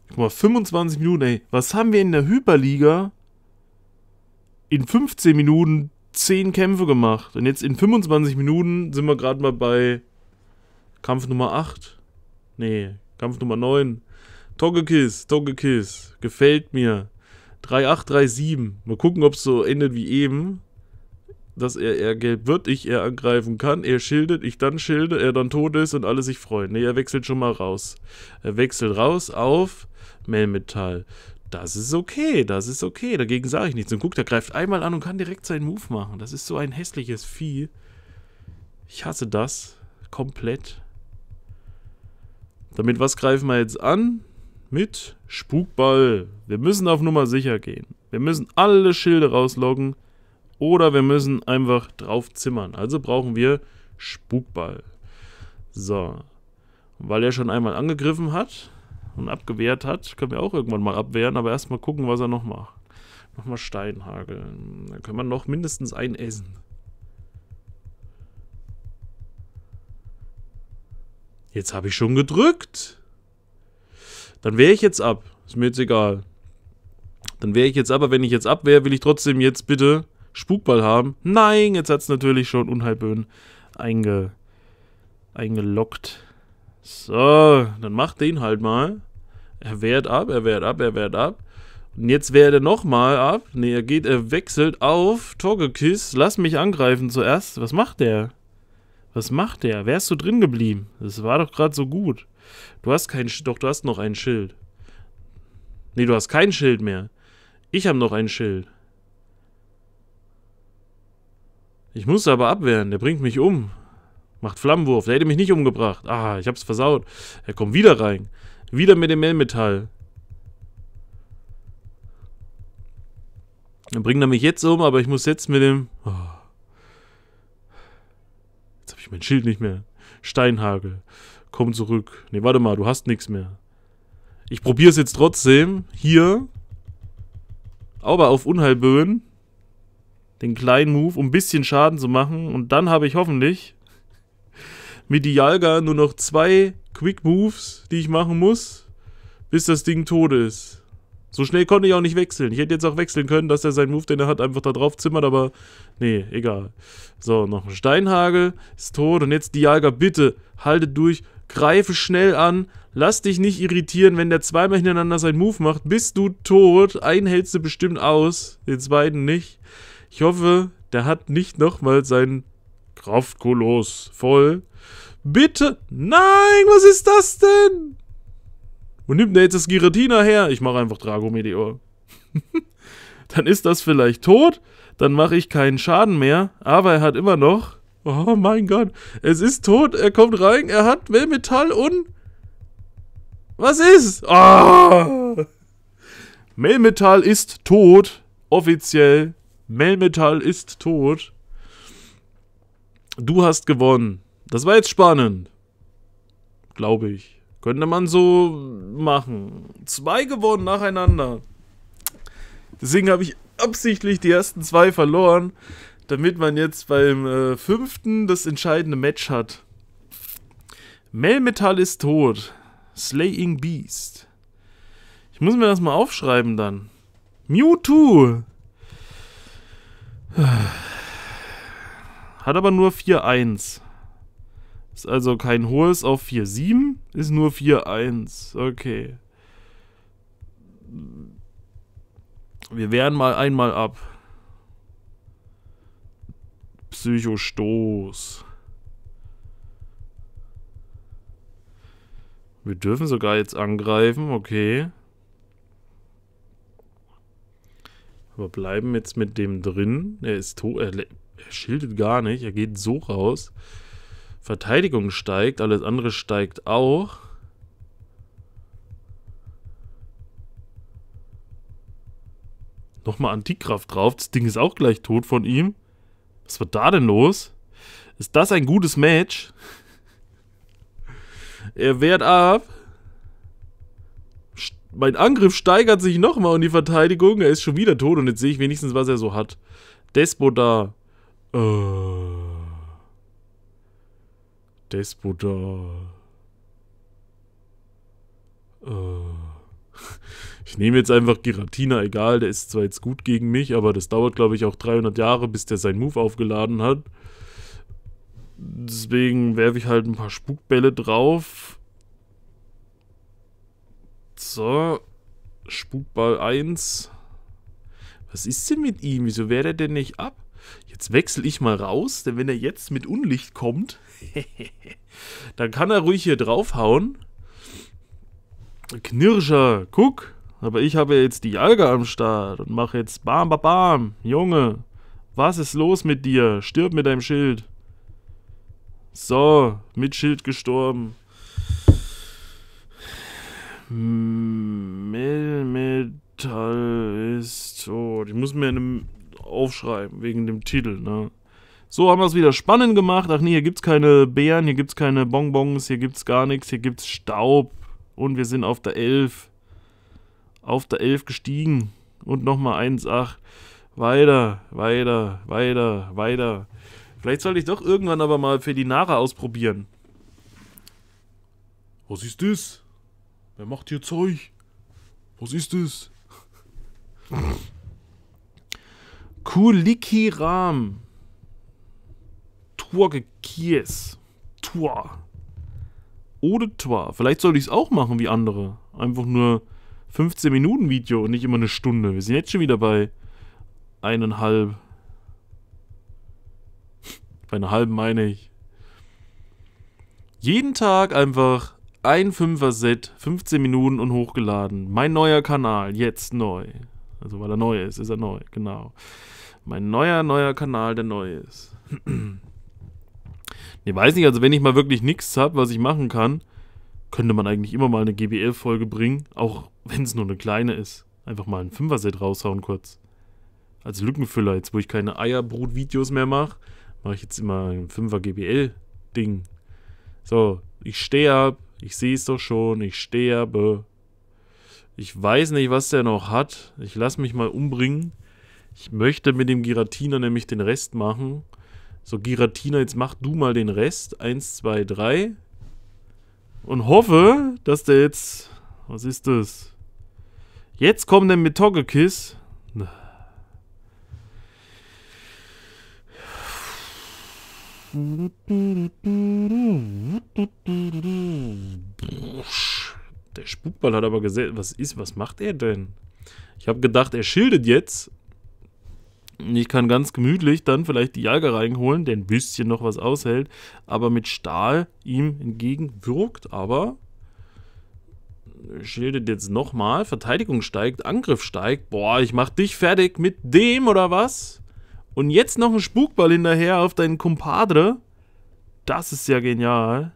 Guck mal, 25 Minuten, ey. Was haben wir in der Hyperliga in 15 Minuten 10 Kämpfe gemacht. Und jetzt in 25 Minuten sind wir gerade mal bei Kampf Nummer 8. Nee, Kampf Nummer 9. Togekiss, Togekiss. Gefällt mir. 3837. Mal gucken, ob es so endet wie eben. Dass er eher gelb wird, ich eher angreifen kann. Er schildet, ich dann schilde, er dann tot ist und alle sich freuen. Nee, er wechselt schon mal raus. Er wechselt raus auf Melmetal. Das ist okay, das ist okay. Dagegen sage ich nichts. Und guck, der greift einmal an und kann direkt seinen Move machen. Das ist so ein hässliches Vieh. Ich hasse das. Komplett. Damit was greifen wir jetzt an? Mit Spukball. Wir müssen auf Nummer sicher gehen. Wir müssen alle Schilde rausloggen. Oder wir müssen einfach drauf zimmern. Also brauchen wir Spukball. So. Weil er schon einmal angegriffen hat, und abgewehrt hat. Können wir auch irgendwann mal abwehren, aber erstmal gucken, was er noch macht. Nochmal Steinhagel. Da können wir noch mindestens ein essen. Jetzt habe ich schon gedrückt. Dann wehre ich jetzt ab. Ist mir jetzt egal. Dann wäre ich jetzt aber, wenn ich jetzt abwehre, will ich trotzdem jetzt bitte Spukball haben. Nein, jetzt hat es natürlich schon Unheilböen einge eingeloggt. So, dann mach den halt mal. Er wehrt ab, er wehrt ab, er wehrt ab. Und jetzt wehrt er nochmal ab. Ne, er geht, er wechselt auf Togekiss. Lass mich angreifen zuerst. Was macht der? Was macht der? Wärst du drin geblieben? Das war doch gerade so gut. Du hast kein Sch Doch, du hast noch ein Schild. Ne, du hast kein Schild mehr. Ich habe noch ein Schild. Ich muss aber abwehren. Der bringt mich um. Macht Flammenwurf. Der hätte mich nicht umgebracht. Ah, ich hab's versaut. Er kommt wieder rein. Wieder mit dem Melmetall. Dann bringt er mich jetzt um, aber ich muss jetzt mit dem... Oh. Jetzt habe ich mein Schild nicht mehr. Steinhagel. Komm zurück. Ne, warte mal, du hast nichts mehr. Ich probiere es jetzt trotzdem. Hier. Aber auf Unheilböen. Den kleinen Move, um ein bisschen Schaden zu machen. Und dann habe ich hoffentlich mit Dialga nur noch zwei Quick Moves, die ich machen muss, bis das Ding tot ist. So schnell konnte ich auch nicht wechseln. Ich hätte jetzt auch wechseln können, dass er seinen Move, den er hat, einfach da drauf zimmert, aber nee, egal. So, noch ein Steinhagel, ist tot und jetzt Dialga, bitte, halte durch, greife schnell an, lass dich nicht irritieren, wenn der zweimal hintereinander seinen Move macht, bist du tot, einen hältst du bestimmt aus, den zweiten nicht. Ich hoffe, der hat nicht nochmal seinen Kraftkoloss voll. Bitte. Nein, was ist das denn? Wo nimmt denn jetzt das Giratina her? Ich mache einfach Dragomedeor. dann ist das vielleicht tot. Dann mache ich keinen Schaden mehr. Aber er hat immer noch... Oh mein Gott. Es ist tot. Er kommt rein. Er hat Melmetall und... Was ist? Oh! Melmetal ist tot. Offiziell. Melmetall ist tot. Du hast gewonnen. Das war jetzt spannend. Glaube ich. Könnte man so machen. Zwei gewonnen nacheinander. Deswegen habe ich absichtlich die ersten zwei verloren, damit man jetzt beim äh, fünften das entscheidende Match hat. Melmetal ist tot. Slaying Beast. Ich muss mir das mal aufschreiben dann. Mewtwo. Hat aber nur 4-1. Ist also kein hohes auf 4,7, ist nur 4,1. Okay. Wir wehren mal einmal ab. Psychostoß. Wir dürfen sogar jetzt angreifen, okay. Aber bleiben jetzt mit dem drin. Er ist tot, er, er schildert gar nicht, er geht so raus. Verteidigung steigt, alles andere steigt auch. Nochmal Antikkraft drauf. Das Ding ist auch gleich tot von ihm. Was war da denn los? Ist das ein gutes Match? er wehrt ab. Mein Angriff steigert sich nochmal und die Verteidigung. Er ist schon wieder tot und jetzt sehe ich wenigstens, was er so hat. Despo da. Äh. Despota. Äh. Ich nehme jetzt einfach Giratina, egal, der ist zwar jetzt gut gegen mich, aber das dauert, glaube ich, auch 300 Jahre, bis der seinen Move aufgeladen hat. Deswegen werfe ich halt ein paar Spukbälle drauf. So, Spukball 1. Was ist denn mit ihm? Wieso wehrt er denn nicht ab? Jetzt wechsle ich mal raus, denn wenn er jetzt mit Unlicht kommt, dann kann er ruhig hier draufhauen. Knirscher, guck. Aber ich habe jetzt die Alga am Start und mache jetzt bam, bam, bam. Junge, was ist los mit dir? Stirb mit deinem Schild. So, mit Schild gestorben. Melmetal ist tot. Ich muss mir eine aufschreiben, wegen dem Titel, ne? So haben wir es wieder spannend gemacht. Ach nee, hier gibt es keine Beeren, hier gibt es keine Bonbons, hier gibt es gar nichts, hier gibt es Staub. Und wir sind auf der 11. Auf der 11 gestiegen. Und nochmal 1,8. Weiter, weiter, weiter, weiter. Vielleicht sollte ich doch irgendwann aber mal für die Nara ausprobieren. Was ist das? Wer macht hier Zeug? Was ist das? Kulikiram. Turgekies. Tua. Ode Tua. Vielleicht sollte ich es auch machen wie andere. Einfach nur 15 Minuten Video und nicht immer eine Stunde. Wir sind jetzt schon wieder bei eineinhalb. bei einer halben meine ich. Jeden Tag einfach ein Fünfer-Set, 15 Minuten und hochgeladen. Mein neuer Kanal, jetzt neu. Also weil er neu ist, ist er neu, genau. Mein neuer, neuer Kanal, der neu ist. Ich weiß nicht, also wenn ich mal wirklich nichts habe, was ich machen kann, könnte man eigentlich immer mal eine GBL-Folge bringen, auch wenn es nur eine kleine ist. Einfach mal ein Fünfer-Set raushauen kurz. Als Lückenfüller, jetzt wo ich keine eierbrut videos mehr mache, mache ich jetzt immer ein Fünfer-GBL-Ding. So, ich stehe ab, ich sehe es doch schon, ich sterbe. Ich weiß nicht, was der noch hat. Ich lasse mich mal umbringen. Ich möchte mit dem Giratina nämlich den Rest machen. So, Giratina, jetzt mach du mal den Rest. Eins, zwei, drei. Und hoffe, dass der jetzt... Was ist das? Jetzt kommt der mit Togekiss. Der Spukball hat aber gesehen, was ist, was macht er denn? Ich habe gedacht, er schildet jetzt, ich kann ganz gemütlich dann vielleicht die Jager reinholen, der ein bisschen noch was aushält, aber mit Stahl ihm entgegenwirkt, aber schildert jetzt nochmal. Verteidigung steigt, Angriff steigt. Boah, ich mach dich fertig mit dem oder was? Und jetzt noch ein Spukball hinterher auf deinen Kumpadre. Das ist ja genial.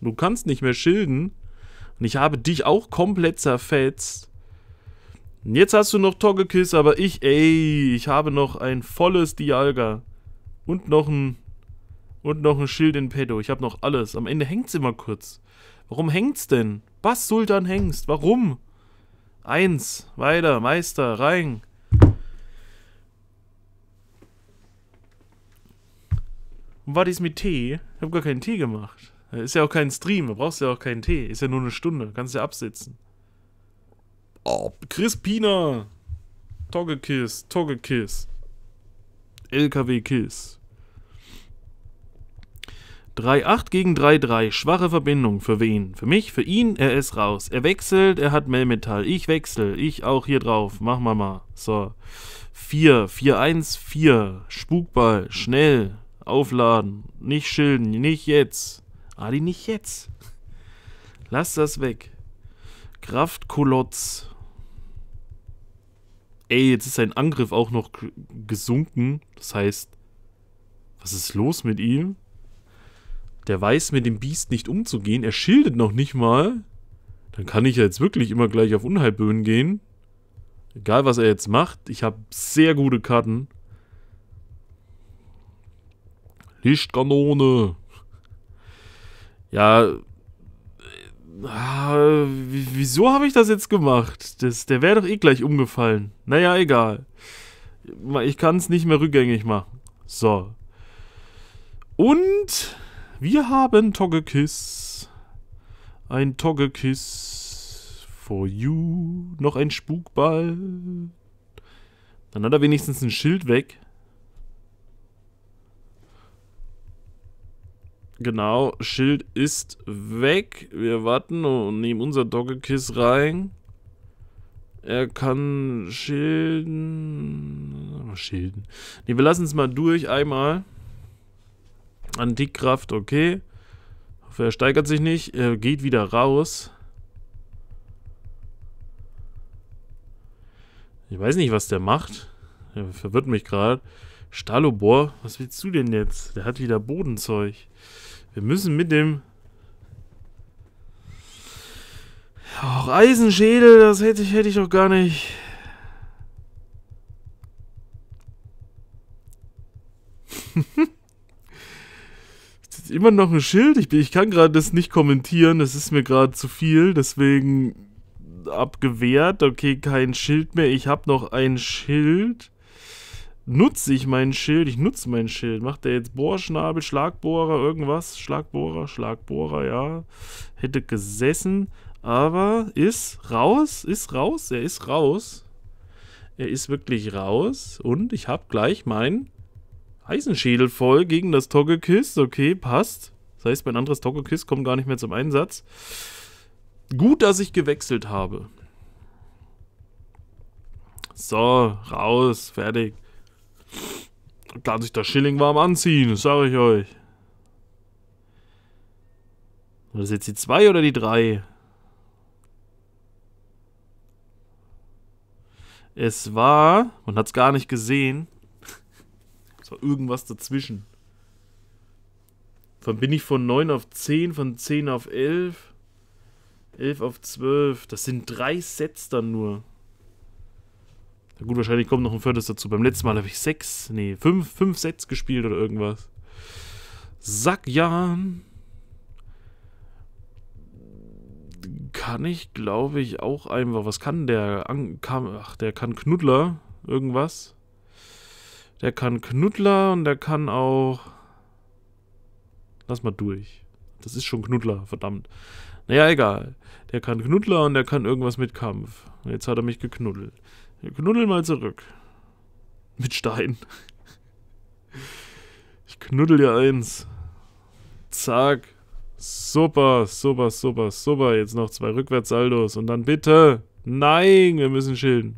Du kannst nicht mehr schilden. Und ich habe dich auch komplett zerfetzt. Jetzt hast du noch Togekiss, aber ich, ey, ich habe noch ein volles Dialga. Und noch ein, und noch ein Schild in Pedo. Ich habe noch alles. Am Ende hängt's immer kurz. Warum hängt's denn? Was, Sultan hängst. Warum? Eins. Weiter. Meister. Rein. Und war dies mit Tee? Ich habe gar keinen Tee gemacht. Ist ja auch kein Stream. Da brauchst du ja auch keinen Tee. Ist ja nur eine Stunde. Kannst ja absitzen. Oh, Pina. Toggekiss, Toggekiss. LKW-Kiss. 3-8 gegen 3-3, schwache Verbindung, für wen? Für mich, für ihn, er ist raus. Er wechselt, er hat Melmetall, ich wechsle, ich auch hier drauf, mach mal mal. So, 4, 4-1, 4, Spukball, schnell, aufladen, nicht schilden, nicht jetzt. Adi, nicht jetzt. Lass das weg. Kraftkolotz, Ey, jetzt ist sein Angriff auch noch gesunken. Das heißt, was ist los mit ihm? Der weiß mit dem Biest nicht umzugehen. Er schildet noch nicht mal. Dann kann ich ja jetzt wirklich immer gleich auf Unheilböen gehen. Egal, was er jetzt macht. Ich habe sehr gute Karten. Lichtkanone. Ja, Ah, wieso habe ich das jetzt gemacht? Das, der wäre doch eh gleich umgefallen. Naja, egal. Ich kann es nicht mehr rückgängig machen. So. Und wir haben Togekiss. Ein Togekiss for you. Noch ein Spukball. Dann hat er wenigstens ein Schild weg. Genau, Schild ist weg. Wir warten und nehmen unser Doggekiss rein. Er kann schilden. Schilden. Ne, wir lassen es mal durch einmal. Antikkraft, okay. Hoffe, er steigert sich nicht. Er geht wieder raus. Ich weiß nicht, was der macht. Er verwirrt mich gerade. Stalobor, was willst du denn jetzt? Der hat wieder Bodenzeug. Wir müssen mit dem... Auch Eisenschädel, das hätte ich, hätte ich doch gar nicht... ist jetzt immer noch ein Schild. Ich, bin, ich kann gerade das nicht kommentieren. Das ist mir gerade zu viel. Deswegen abgewehrt. Okay, kein Schild mehr. Ich habe noch ein Schild nutze ich mein Schild, ich nutze mein Schild. Macht der jetzt Bohrschnabel, Schlagbohrer, irgendwas? Schlagbohrer, Schlagbohrer, ja. Hätte gesessen, aber ist raus, ist raus, er ist raus. Er ist wirklich raus und ich habe gleich meinen Eisenschädel voll gegen das Togekiss. Okay, passt. Das heißt, mein anderes Togekiss kommt gar nicht mehr zum Einsatz. Gut, dass ich gewechselt habe. So, raus, fertig kann sich der Schilling warm anziehen, das sage ich euch. War das jetzt die 2 oder die 3? Es war, man hat es gar nicht gesehen, es war irgendwas dazwischen. Dann bin ich von 9 auf 10, von 10 auf 11, 11 auf 12. Das sind drei Sets dann nur. Gut, wahrscheinlich kommt noch ein viertes dazu. Beim letzten Mal habe ich sechs, nee, fünf, fünf Sets gespielt oder irgendwas. Sackjan. Kann ich, glaube ich, auch einfach. Was kann der? Ach, der kann Knuddler. Irgendwas. Der kann Knuddler und der kann auch... Lass mal durch. Das ist schon Knuddler, verdammt. Naja, egal. Der kann Knuddler und der kann irgendwas mit Kampf. jetzt hat er mich geknuddelt. Ja, knuddel mal zurück. Mit Stein. Ich knuddel dir eins. Zack. Super, super, super, super. Jetzt noch zwei Rückwärtssaldos und dann bitte. Nein, wir müssen schilden.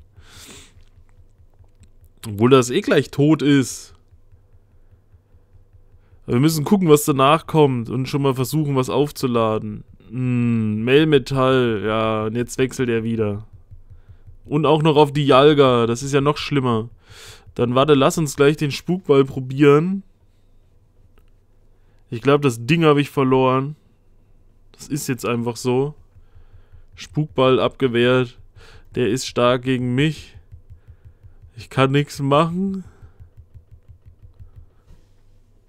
Obwohl das eh gleich tot ist. Wir müssen gucken, was danach kommt und schon mal versuchen, was aufzuladen. Hm, Melmetall, ja, und jetzt wechselt er wieder. Und auch noch auf die Jalga. Das ist ja noch schlimmer. Dann warte, lass uns gleich den Spukball probieren. Ich glaube, das Ding habe ich verloren. Das ist jetzt einfach so. Spukball abgewehrt. Der ist stark gegen mich. Ich kann nichts machen.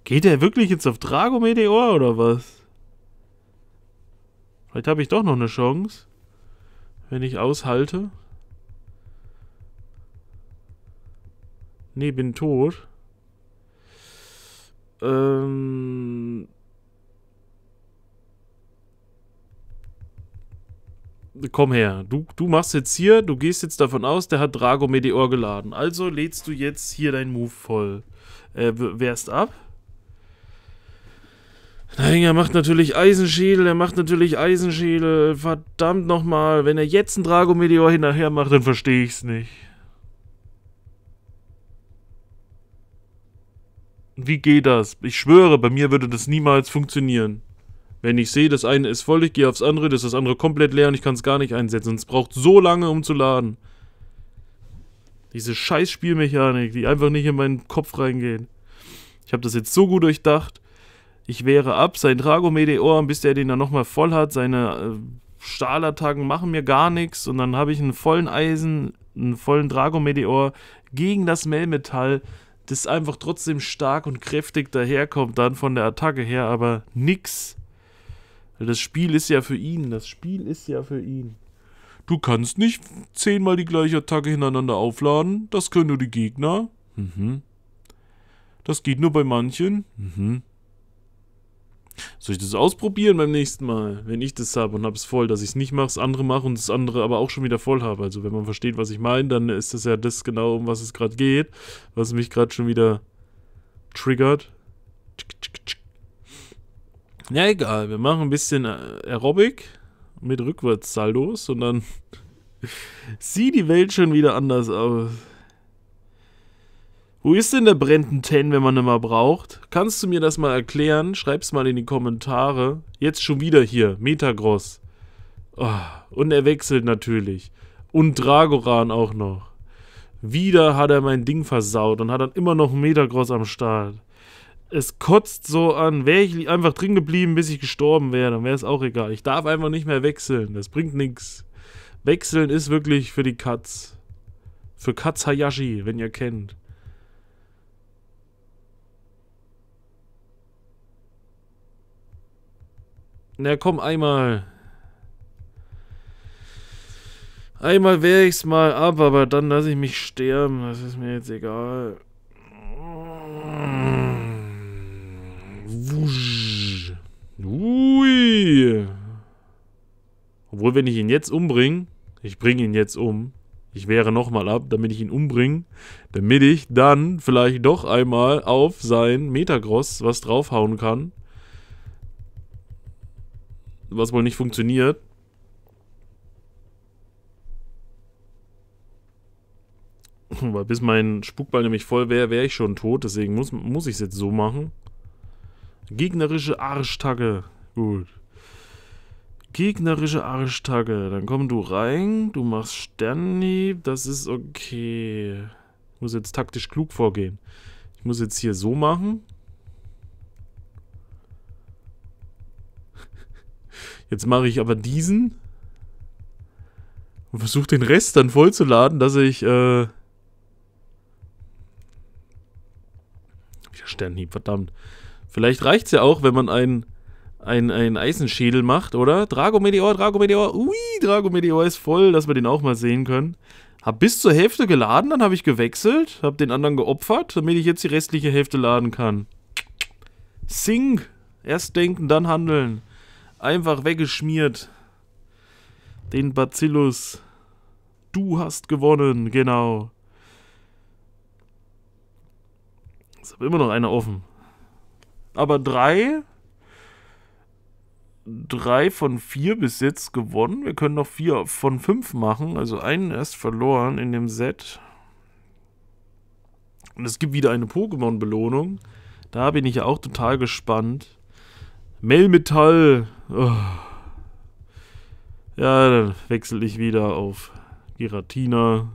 Geht der wirklich jetzt auf Drago Meteor oder was? Vielleicht habe ich doch noch eine Chance. Wenn ich aushalte. Nee, bin tot. Ähm. Komm her. Du, du machst jetzt hier, du gehst jetzt davon aus, der hat Drago Meteor geladen. Also lädst du jetzt hier deinen Move voll. Äh, wehrst ab. Nein, er macht natürlich Eisenschädel, er macht natürlich Eisenschädel. Verdammt nochmal, wenn er jetzt einen Drago Meteor hinterher macht, dann verstehe ich's nicht. Wie geht das? Ich schwöre, bei mir würde das niemals funktionieren. Wenn ich sehe, das eine ist voll, ich gehe aufs andere, das ist das andere komplett leer und ich kann es gar nicht einsetzen. Und es braucht so lange, um zu laden. Diese scheiß Spielmechanik, die einfach nicht in meinen Kopf reingehen. Ich habe das jetzt so gut durchdacht. Ich wehre ab, sein Drago Meteor, bis der den dann nochmal voll hat. Seine äh, Stahlattacken machen mir gar nichts. Und dann habe ich einen vollen Eisen, einen vollen Drago Meteor gegen das Melmetall das einfach trotzdem stark und kräftig daherkommt, dann von der Attacke her, aber nix. Das Spiel ist ja für ihn, das Spiel ist ja für ihn. Du kannst nicht zehnmal die gleiche Attacke hintereinander aufladen, das können nur die Gegner. Mhm. Das geht nur bei manchen. Mhm. Soll ich das ausprobieren beim nächsten Mal, wenn ich das habe und habe es voll, dass ich es nicht mache, das andere mache und das andere aber auch schon wieder voll habe? Also wenn man versteht, was ich meine, dann ist das ja das genau, um was es gerade geht, was mich gerade schon wieder triggert. Na ja, egal, wir machen ein bisschen äh, Aerobic mit Rückwärtssaldos und dann sieht die Welt schon wieder anders aus. Wo ist denn der Brenton Ten, wenn man ihn mal braucht? Kannst du mir das mal erklären? Schreib's mal in die Kommentare. Jetzt schon wieder hier, Metagross. Oh, und er wechselt natürlich. Und Dragoran auch noch. Wieder hat er mein Ding versaut und hat dann immer noch Metagross am Start. Es kotzt so an. Wäre ich einfach drin geblieben, bis ich gestorben wäre, dann wäre es auch egal. Ich darf einfach nicht mehr wechseln. Das bringt nichts. Wechseln ist wirklich für die Katz. Für Katz Hayashi, wenn ihr kennt. Na komm, einmal. Einmal wehre ich's mal ab, aber dann lasse ich mich sterben. Das ist mir jetzt egal. Wusch. Ui. Obwohl, wenn ich ihn jetzt umbringe, ich bringe ihn jetzt um, ich wehre nochmal ab, damit ich ihn umbringe, damit ich dann vielleicht doch einmal auf sein Metagross was draufhauen kann was wohl nicht funktioniert. Weil bis mein Spukball nämlich voll wäre, wäre ich schon tot. Deswegen muss, muss ich es jetzt so machen. Gegnerische Arschtacke. Gut. Gegnerische Arschtacke. Dann komm du rein. Du machst Sternenhieb. Das ist okay. Ich muss jetzt taktisch klug vorgehen. Ich muss jetzt hier so machen. Jetzt mache ich aber diesen und versuche den Rest dann vollzuladen, dass ich, äh... Wieder Sternhieb, verdammt. Vielleicht reicht's ja auch, wenn man einen ein, ein Eisenschädel macht, oder? Drago Meteor, Drago Meteor. Ui, Drago Meteor ist voll, dass wir den auch mal sehen können. Hab bis zur Hälfte geladen, dann habe ich gewechselt, hab den anderen geopfert, damit ich jetzt die restliche Hälfte laden kann. Sing. Erst denken, dann handeln einfach weggeschmiert. Den Bacillus. Du hast gewonnen, genau. Es Ist aber immer noch einer offen. Aber drei. Drei von vier bis jetzt gewonnen. Wir können noch vier von fünf machen. Also einen erst verloren in dem Set. Und es gibt wieder eine Pokémon-Belohnung. Da bin ich ja auch total gespannt. Melmetall. Oh. Ja, dann wechsle ich wieder auf Giratina.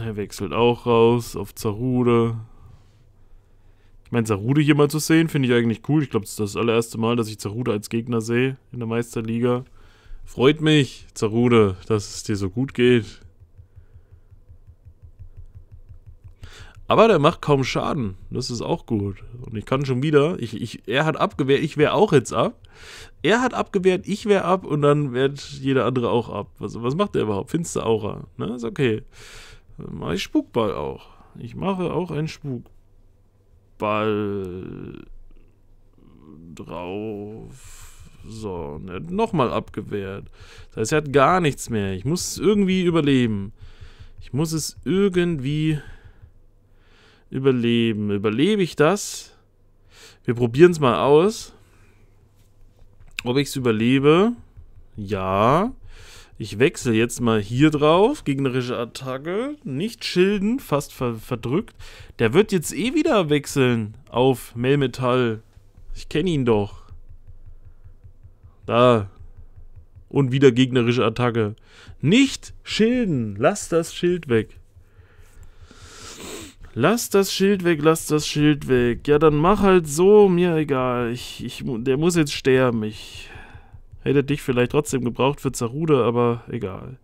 Er wechselt auch raus auf Zarude. Ich meine, Zarude hier mal zu sehen, finde ich eigentlich cool. Ich glaube, das ist das allererste Mal, dass ich Zarude als Gegner sehe in der Meisterliga. Freut mich, Zarude, dass es dir so gut geht. Aber der macht kaum Schaden. Das ist auch gut. Und ich kann schon wieder. Ich, ich, er hat abgewehrt, ich wehre auch jetzt ab. Er hat abgewehrt, ich wehre ab und dann wehrt jeder andere auch ab. Was, was macht der überhaupt? Finster Aura. Ne? Ist okay. Dann mach ich Spukball auch. Ich mache auch einen Spukball drauf. So, und er hat nochmal abgewehrt. Das heißt, er hat gar nichts mehr. Ich muss es irgendwie überleben. Ich muss es irgendwie Überleben. Überlebe ich das? Wir probieren es mal aus. Ob ich es überlebe? Ja. Ich wechsle jetzt mal hier drauf. Gegnerische Attacke. Nicht schilden. Fast ver verdrückt. Der wird jetzt eh wieder wechseln auf Melmetall. Ich kenne ihn doch. Da. Und wieder gegnerische Attacke. Nicht schilden. Lass das Schild weg. Lass das Schild weg, lass das Schild weg. Ja, dann mach halt so, mir egal. Ich, ich, der muss jetzt sterben. Ich hätte dich vielleicht trotzdem gebraucht für Zarude, aber egal.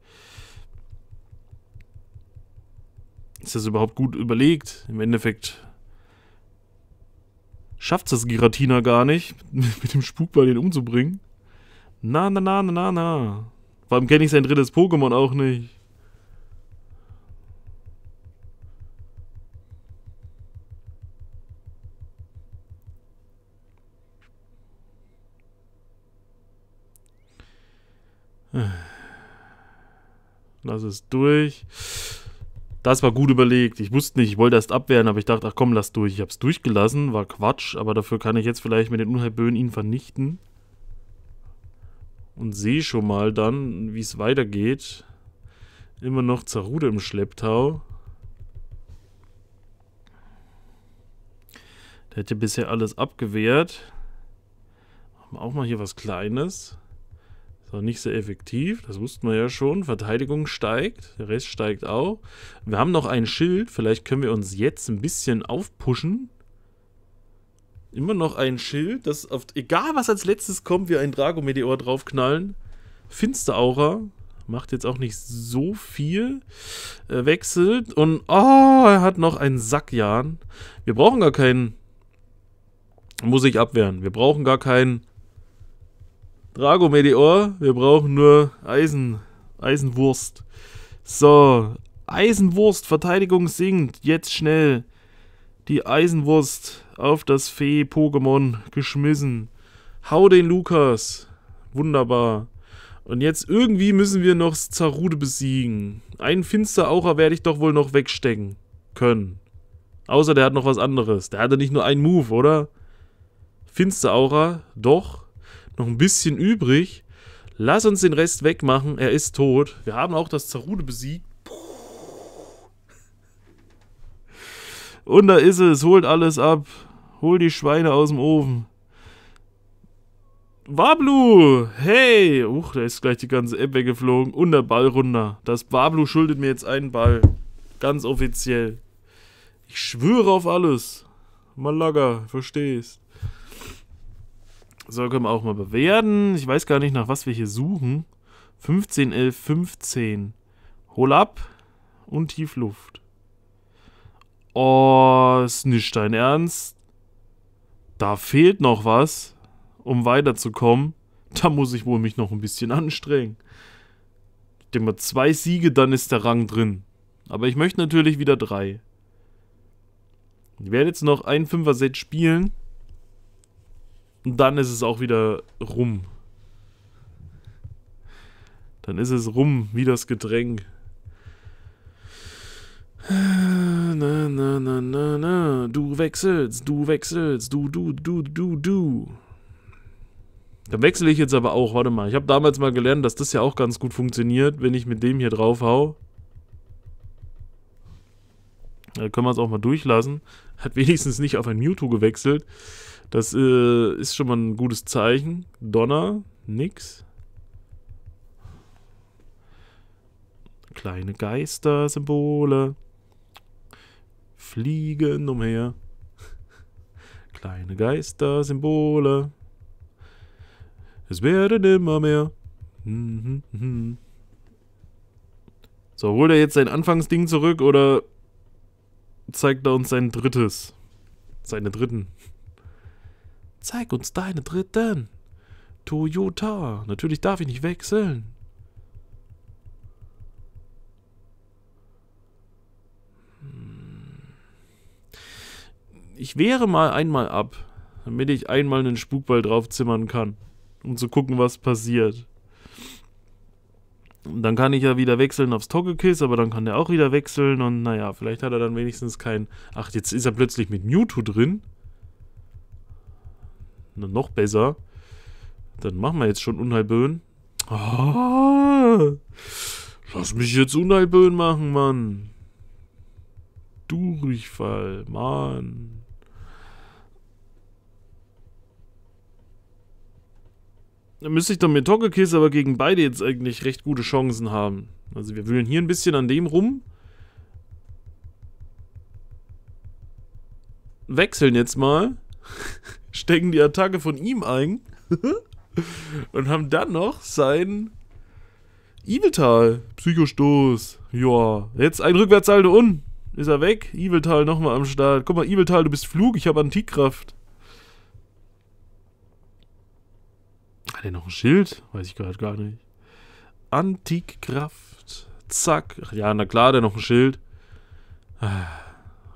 Ist das überhaupt gut überlegt? Im Endeffekt schafft es Giratina gar nicht, mit dem Spukball den umzubringen. Na, na, na, na, na, na. Vor allem kenne ich sein drittes Pokémon auch nicht. Lass es durch. Das war gut überlegt. Ich wusste nicht, ich wollte erst abwehren, aber ich dachte, ach komm, lass durch. Ich habe es durchgelassen, war Quatsch, aber dafür kann ich jetzt vielleicht mit den Unheilböen ihn vernichten. Und sehe schon mal dann, wie es weitergeht. Immer noch Zarude im Schlepptau. Der hätte bisher alles abgewehrt. Machen wir auch mal hier was Kleines. So, nicht sehr effektiv, das wussten wir ja schon. Verteidigung steigt, der Rest steigt auch. Wir haben noch ein Schild, vielleicht können wir uns jetzt ein bisschen aufpushen. Immer noch ein Schild, das auf, egal was als letztes kommt, wir einen Drago-Meteor draufknallen. Finsteraura macht jetzt auch nicht so viel, Er äh, wechselt und oh, er hat noch einen Sackjahn. Wir brauchen gar keinen, muss ich abwehren, wir brauchen gar keinen Drago Meteor, wir brauchen nur Eisen, Eisenwurst. So, Eisenwurst, Verteidigung sinkt, jetzt schnell. Die Eisenwurst auf das Fee-Pokémon geschmissen. Hau den Lukas. Wunderbar. Und jetzt irgendwie müssen wir noch Zarude besiegen. Einen Finsteraucher werde ich doch wohl noch wegstecken können. Außer der hat noch was anderes. Der hatte nicht nur einen Move, oder? Finsteraucher, doch noch ein bisschen übrig. Lass uns den Rest wegmachen. Er ist tot. Wir haben auch das Zarude besiegt. Und da ist es. Holt alles ab. Hol die Schweine aus dem Ofen. Wablu! Hey! Uch, da ist gleich die ganze App weggeflogen. Und der Ball runter. Das Wablu schuldet mir jetzt einen Ball. Ganz offiziell. Ich schwöre auf alles. Malaga, verstehst. So können wir auch mal bewerten. Ich weiß gar nicht, nach was wir hier suchen. 15, 11, 15. Hol ab und tief Luft. Oh, ist nicht dein Ernst. Da fehlt noch was, um weiterzukommen. Da muss ich wohl mich noch ein bisschen anstrengen. Ich Gib mal zwei Siege, dann ist der Rang drin. Aber ich möchte natürlich wieder drei. Ich werde jetzt noch ein Fünfer-Set spielen. Und dann ist es auch wieder rum. Dann ist es rum, wie das Getränk. Na, na, na, na, na. Du wechselst, du wechselst, du, du, du, du, du. Dann wechsle ich jetzt aber auch. Warte mal, ich habe damals mal gelernt, dass das ja auch ganz gut funktioniert, wenn ich mit dem hier drauf hau. Da können wir es auch mal durchlassen. Hat wenigstens nicht auf ein Mewtwo gewechselt. Das äh, ist schon mal ein gutes Zeichen. Donner, nix. Kleine Geister-Symbole. Fliegen umher. Kleine Geister-Symbole. Es werden immer mehr. Mhm, mhm. So, holt er jetzt sein Anfangsding zurück oder zeigt er uns sein drittes? Seine dritten. Zeig uns deine dritten. Toyota. Natürlich darf ich nicht wechseln. Hm. Ich wehre mal einmal ab, damit ich einmal einen Spukball draufzimmern kann, um zu gucken, was passiert. Und dann kann ich ja wieder wechseln aufs Togekiss, aber dann kann der auch wieder wechseln und naja, vielleicht hat er dann wenigstens kein... Ach, jetzt ist er plötzlich mit Mewtwo drin. Na, noch besser. Dann machen wir jetzt schon Unheilböen. Ah, lass mich jetzt Unheilböen machen, Mann. Durchfall, Mann. Dann müsste ich doch mit Togekiss aber gegen beide jetzt eigentlich recht gute Chancen haben. Also wir wühlen hier ein bisschen an dem rum. Wechseln jetzt mal. stecken die Attacke von ihm ein und haben dann noch sein Eviltal. Psychostoß. Ja, Jetzt ein Rückwärtssaldo und ist er weg. Eviltal nochmal am Start. Guck mal, Eviltal, du bist Flug, ich habe Antikkraft. Hat er noch ein Schild? Weiß ich gerade gar nicht. Antikkraft. Zack. Ach ja, na klar, der noch ein Schild. Ah,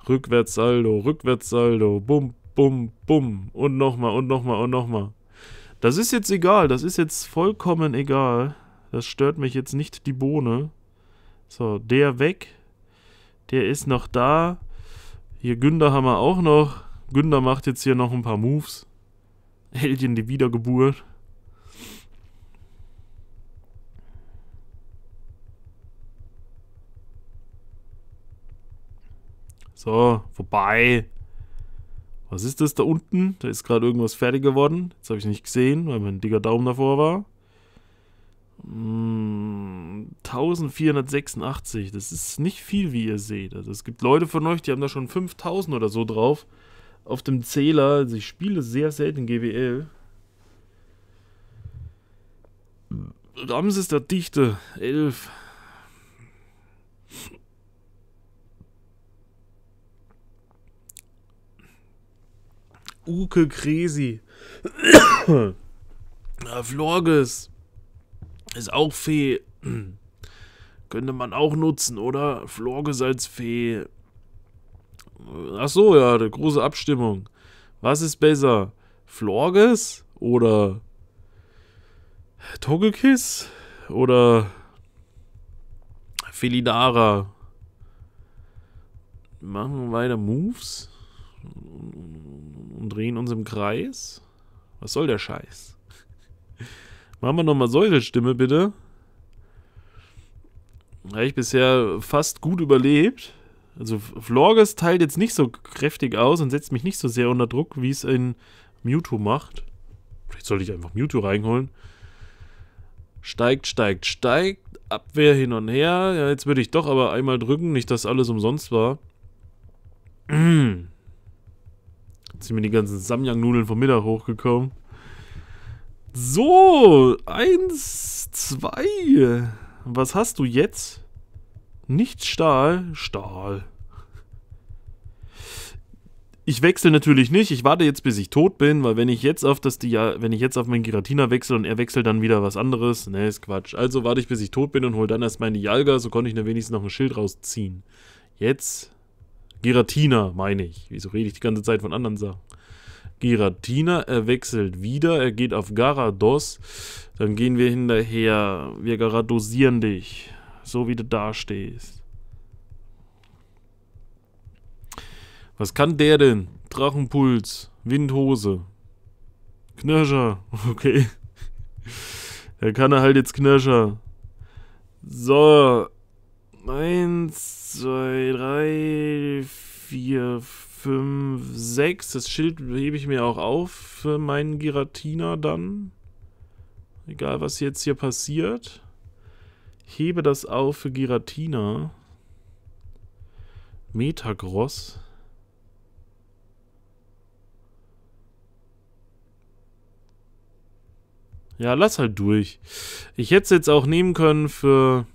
Rückwärtssaldo, Rückwärtssaldo. Bum, bumm, bumm und nochmal und nochmal und nochmal. Das ist jetzt egal, das ist jetzt vollkommen egal. Das stört mich jetzt nicht die Bohne. So, der weg. Der ist noch da. Hier Günder haben wir auch noch. Günder macht jetzt hier noch ein paar Moves. Heldin die Wiedergeburt. So, vorbei. Was ist das da unten? Da ist gerade irgendwas fertig geworden. Jetzt habe ich nicht gesehen, weil mein dicker Daumen davor war. 1486, mm, das ist nicht viel, wie ihr seht. Also es gibt Leute von euch, die haben da schon 5000 oder so drauf auf dem Zähler. Also ich spiele sehr selten GWL. Ramses der Dichte, 11. Uke Kresi. Florges ist auch Fee. Könnte man auch nutzen, oder? Florges als Fee. Achso, ja, eine große Abstimmung. Was ist besser? Florges oder Togekiss oder Felidara? Machen wir weiter Moves? und drehen uns im Kreis. Was soll der Scheiß? Machen wir nochmal Säuselstimme, bitte. Habe ich bisher fast gut überlebt. Also Florges teilt jetzt nicht so kräftig aus und setzt mich nicht so sehr unter Druck, wie es ein Mewtwo macht. Vielleicht sollte ich einfach Mewtwo reinholen. Steigt, steigt, steigt. Abwehr hin und her. Ja, jetzt würde ich doch aber einmal drücken, nicht dass alles umsonst war. Mm. Sind mir die ganzen Samyang-Nudeln vom Mittag hochgekommen. So, eins, zwei. Was hast du jetzt? Nicht Stahl, Stahl. Ich wechsle natürlich nicht. Ich warte jetzt, bis ich tot bin, weil wenn ich jetzt auf das Dia wenn ich jetzt auf meinen Giratina wechsle und er wechselt dann wieder was anderes, ne, ist Quatsch. Also warte ich, bis ich tot bin und hole dann erst meine Jalga, so konnte ich dann wenigstens noch ein Schild rausziehen. Jetzt Giratina, meine ich. Wieso rede ich die ganze Zeit von anderen Sachen? Giratina, er wechselt wieder, er geht auf Garados. Dann gehen wir hinterher. Wir Garadosieren dich. So wie du dastehst. Was kann der denn? Drachenpuls, Windhose, Knirscher. Okay. Da kann er halt jetzt Knirscher. So. Eins, zwei, drei, vier, fünf, sechs. Das Schild hebe ich mir auch auf für meinen Giratina dann. Egal, was jetzt hier passiert. Hebe das auf für Giratina. Metagross. Ja, lass halt durch. Ich hätte es jetzt auch nehmen können für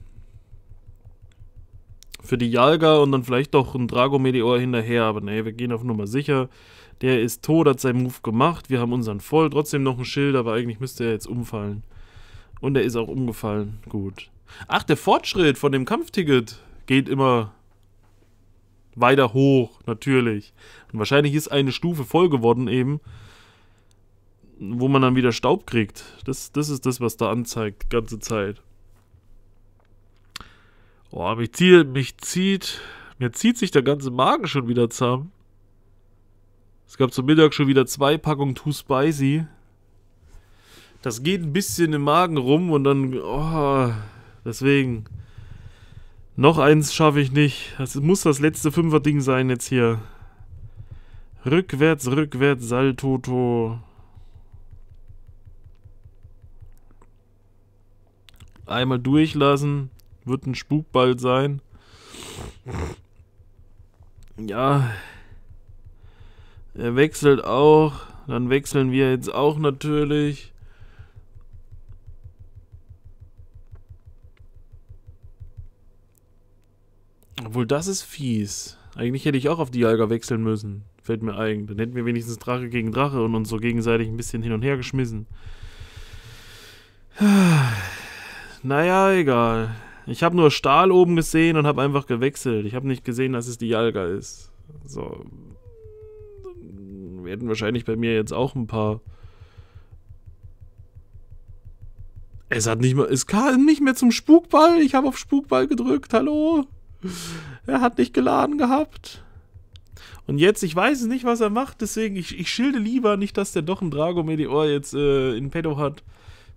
für die Jalga und dann vielleicht doch ein Drago-Meteor hinterher. Aber nee, wir gehen auf Nummer sicher. Der ist tot, hat seinen Move gemacht. Wir haben unseren voll. Trotzdem noch ein Schild, aber eigentlich müsste er jetzt umfallen. Und er ist auch umgefallen. Gut. Ach, der Fortschritt von dem Kampfticket geht immer weiter hoch, natürlich. Und wahrscheinlich ist eine Stufe voll geworden eben, wo man dann wieder Staub kriegt. Das, das ist das, was da anzeigt, ganze Zeit. Boah, mich zieht, mich zieht, mir zieht sich der ganze Magen schon wieder zusammen. Es gab zum Mittag schon wieder zwei Packungen Too Spicy. Das geht ein bisschen im Magen rum und dann, oh, deswegen. Noch eins schaffe ich nicht. Das muss das letzte Fünfer-Ding sein jetzt hier. Rückwärts, rückwärts, Saltoto. Einmal durchlassen wird ein Spukball sein. Ja. Er wechselt auch. Dann wechseln wir jetzt auch natürlich. Obwohl, das ist fies. Eigentlich hätte ich auch auf die Dialga wechseln müssen. Fällt mir ein. Dann hätten wir wenigstens Drache gegen Drache und uns so gegenseitig ein bisschen hin und her geschmissen. Naja, egal. Ich habe nur Stahl oben gesehen und habe einfach gewechselt. Ich habe nicht gesehen, dass es die Jalga ist. So. Dann werden wahrscheinlich bei mir jetzt auch ein paar. Es hat nicht mehr. Es kam nicht mehr zum Spukball. Ich habe auf Spukball gedrückt. Hallo? Er hat nicht geladen gehabt. Und jetzt, ich weiß es nicht, was er macht, deswegen, ich, ich schilde lieber nicht, dass der doch ein Drago-Meteor jetzt äh, in Pedo hat.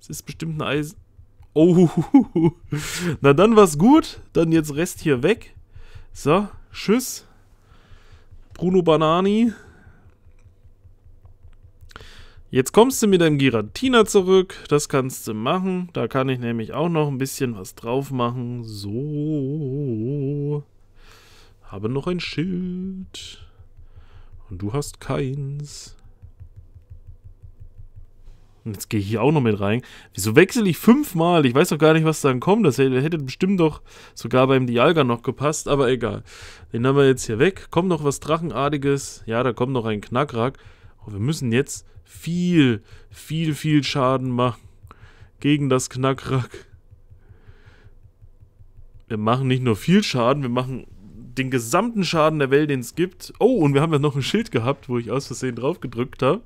Es ist bestimmt ein Eis Oh, na dann war's gut. Dann jetzt Rest hier weg. So, tschüss. Bruno Banani. Jetzt kommst du mit deinem Giratina zurück. Das kannst du machen. Da kann ich nämlich auch noch ein bisschen was drauf machen. So. Habe noch ein Schild. Und du hast keins. Und jetzt gehe ich hier auch noch mit rein. Wieso wechsle ich fünfmal? Ich weiß doch gar nicht, was dann kommt. Das hätte, bestimmt doch sogar beim Dialga noch gepasst, aber egal. Den haben wir jetzt hier weg. Kommt noch was Drachenartiges. Ja, da kommt noch ein Knackrack. Oh, wir müssen jetzt viel, viel, viel Schaden machen. Gegen das Knackrack. Wir machen nicht nur viel Schaden, wir machen den gesamten Schaden der Welt, den es gibt. Oh, und wir haben ja noch ein Schild gehabt, wo ich aus Versehen drauf gedrückt habe.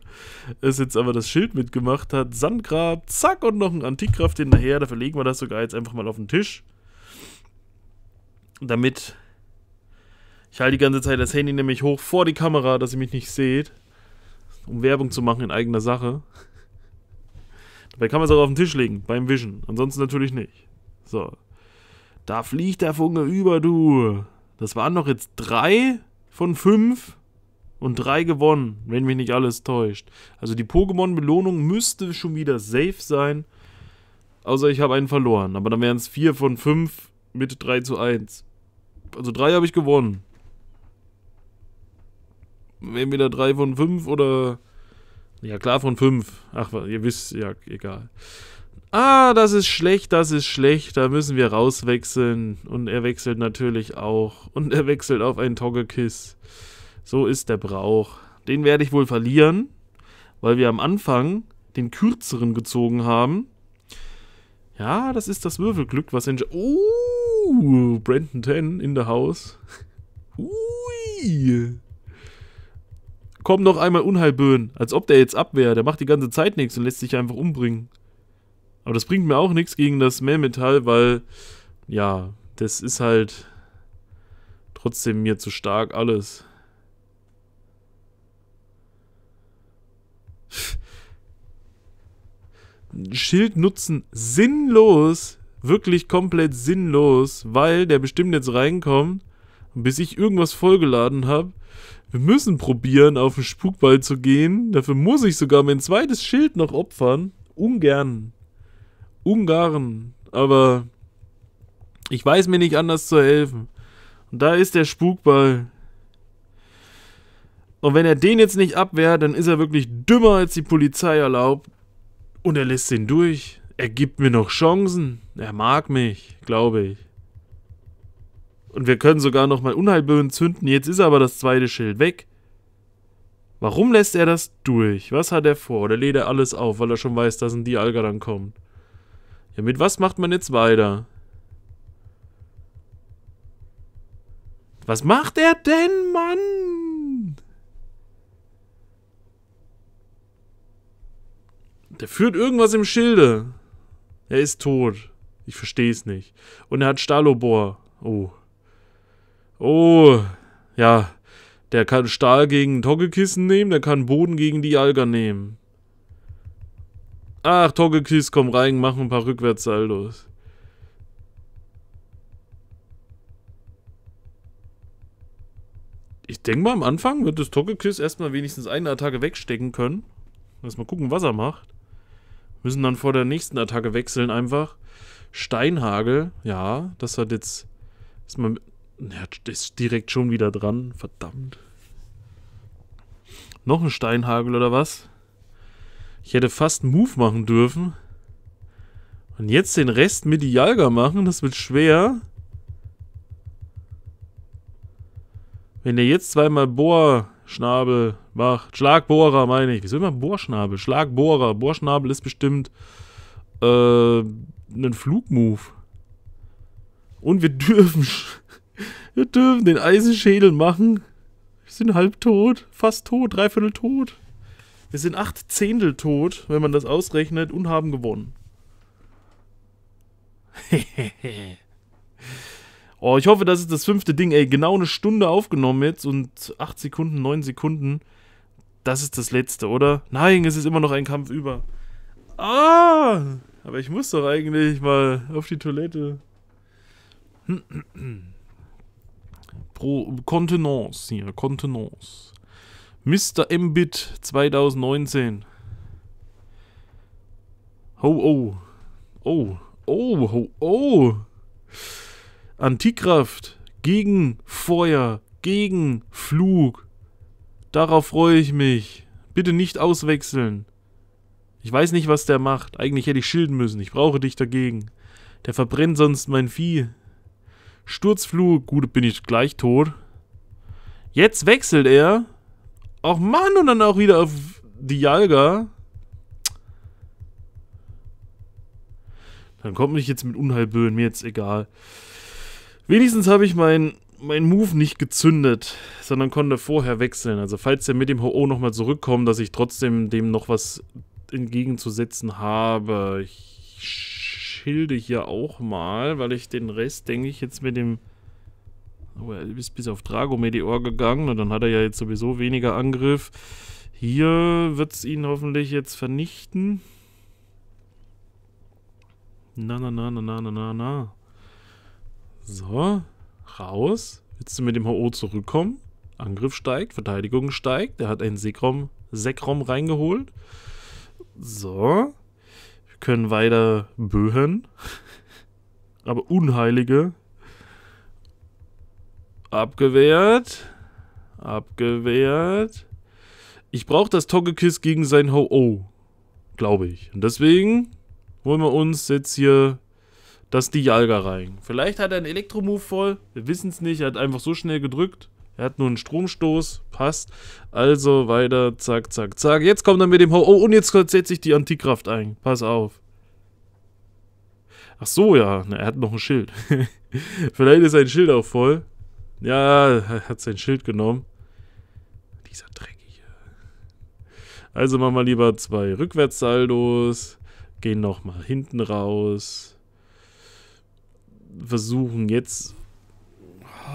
Es jetzt aber das Schild mitgemacht hat. Sandgrab, zack, und noch ein Antikkraft hinterher. Da verlegen wir das sogar jetzt einfach mal auf den Tisch. Damit. Ich halte die ganze Zeit das Handy nämlich hoch vor die Kamera, dass ihr mich nicht seht. Um Werbung zu machen in eigener Sache. Dabei kann man es auch auf den Tisch legen, beim Vision. Ansonsten natürlich nicht. So. Da fliegt der Funke über, du. Das waren doch jetzt drei von fünf und drei gewonnen, wenn mich nicht alles täuscht. Also die Pokémon-Belohnung müsste schon wieder safe sein. Außer ich habe einen verloren. Aber dann wären es vier von fünf mit 3 zu 1. Also drei habe ich gewonnen. Wären wieder drei von fünf oder. Ja, klar, von fünf. Ach, ihr wisst, ja, egal ah, das ist schlecht, das ist schlecht, da müssen wir rauswechseln. Und er wechselt natürlich auch. Und er wechselt auf einen Togekiss. So ist der Brauch. Den werde ich wohl verlieren, weil wir am Anfang den kürzeren gezogen haben. Ja, das ist das Würfelglück, was in... Oh, Brandon 10 in der Haus. Ui. Komm noch einmal Unheilböen, als ob der jetzt ab wäre. Der macht die ganze Zeit nichts und lässt sich einfach umbringen. Aber das bringt mir auch nichts gegen das Mehrmetall, weil, ja, das ist halt trotzdem mir zu stark alles. Schild nutzen sinnlos, wirklich komplett sinnlos, weil der bestimmt jetzt reinkommt, bis ich irgendwas vollgeladen habe. Wir müssen probieren, auf den Spukball zu gehen. Dafür muss ich sogar mein zweites Schild noch opfern. Ungern. Ungarn, aber ich weiß mir nicht anders zu helfen. Und da ist der Spukball. Und wenn er den jetzt nicht abwehrt, dann ist er wirklich dümmer als die Polizei erlaubt. Und er lässt den durch. Er gibt mir noch Chancen. Er mag mich, glaube ich. Und wir können sogar nochmal Unheilböen zünden. Jetzt ist aber das zweite Schild weg. Warum lässt er das durch? Was hat er vor? Oder lädt er alles auf, weil er schon weiß, dass ein Dialga dann kommt? Ja, mit was macht man jetzt weiter? Was macht er denn, Mann? Der führt irgendwas im Schilde. Er ist tot. Ich verstehe es nicht. Und er hat Stahlobor. Oh. Oh. Ja. Der kann Stahl gegen Toggekissen nehmen, der kann Boden gegen die Alger nehmen. Ach, Togekies, komm rein, mach ein paar Rückwärtssaldos. Ich denke mal, am Anfang wird das Togekiss erstmal wenigstens eine Attacke wegstecken können. Lass mal gucken, was er macht. Müssen dann vor der nächsten Attacke wechseln einfach. Steinhagel, ja, das hat jetzt... Ist man, ja, ist direkt schon wieder dran, verdammt. Noch ein Steinhagel oder was? Ich hätte fast einen Move machen dürfen. Und jetzt den Rest mit die Jalga machen, das wird schwer. Wenn der jetzt zweimal Bohrschnabel macht, Schlagbohrer meine ich. Wieso immer Bohrschnabel? Schlagbohrer. Bohrschnabel ist bestimmt äh, ein Flugmove. Und wir dürfen, wir dürfen den Eisenschädel machen. Wir sind halb tot, fast tot, dreiviertel tot. Wir sind acht Zehntel tot, wenn man das ausrechnet, und haben gewonnen. oh, ich hoffe, das ist das fünfte Ding. Ey, genau eine Stunde aufgenommen jetzt und acht Sekunden, neun Sekunden. Das ist das letzte, oder? Nein, es ist immer noch ein Kampf über. Ah! Aber ich muss doch eigentlich mal auf die Toilette. Pro Kontenance hier, Kontenance. Mr. Mbit 2019. Ho, oh. Oh, oh, ho, oh. Antikraft gegen Feuer, gegen Flug. Darauf freue ich mich. Bitte nicht auswechseln. Ich weiß nicht, was der macht. Eigentlich hätte ich schilden müssen. Ich brauche dich dagegen. Der verbrennt sonst mein Vieh. Sturzflug. Gut, bin ich gleich tot. Jetzt wechselt er. Ach Mann, und dann auch wieder auf die Jalga. Dann kommt mich jetzt mit Unheilböen, mir jetzt egal. Wenigstens habe ich meinen mein Move nicht gezündet, sondern konnte vorher wechseln. Also falls der mit dem Ho-Oh nochmal zurückkommt, dass ich trotzdem dem noch was entgegenzusetzen habe. Ich schilde hier auch mal, weil ich den Rest, denke ich, jetzt mit dem aber er ist bis auf Drago Meteor gegangen und dann hat er ja jetzt sowieso weniger Angriff. Hier wird es ihn hoffentlich jetzt vernichten. Na, na, na, na, na, na, na, na. So, raus. Willst du mit dem HO zurückkommen? Angriff steigt, Verteidigung steigt. Er hat einen Sekrom, Sekrom reingeholt. So. Wir können weiter böhen. Aber Unheilige Abgewehrt. Abgewehrt. Ich brauche das Togekiss gegen sein Ho-Oh. Glaube ich. Und deswegen holen wir uns jetzt hier das Dialga rein. Vielleicht hat er einen Elektromove voll. Wir wissen es nicht. Er hat einfach so schnell gedrückt. Er hat nur einen Stromstoß, passt. Also weiter, zack, zack, zack. Jetzt kommt er mit dem Ho. Oh, und jetzt setze ich die Antikraft ein. Pass auf. Ach so, ja. Na, er hat noch ein Schild. Vielleicht ist sein Schild auch voll. Ja, er hat sein Schild genommen. Dieser dreckige. Also machen wir lieber zwei Rückwärtssaldos. Gehen nochmal hinten raus. Versuchen jetzt.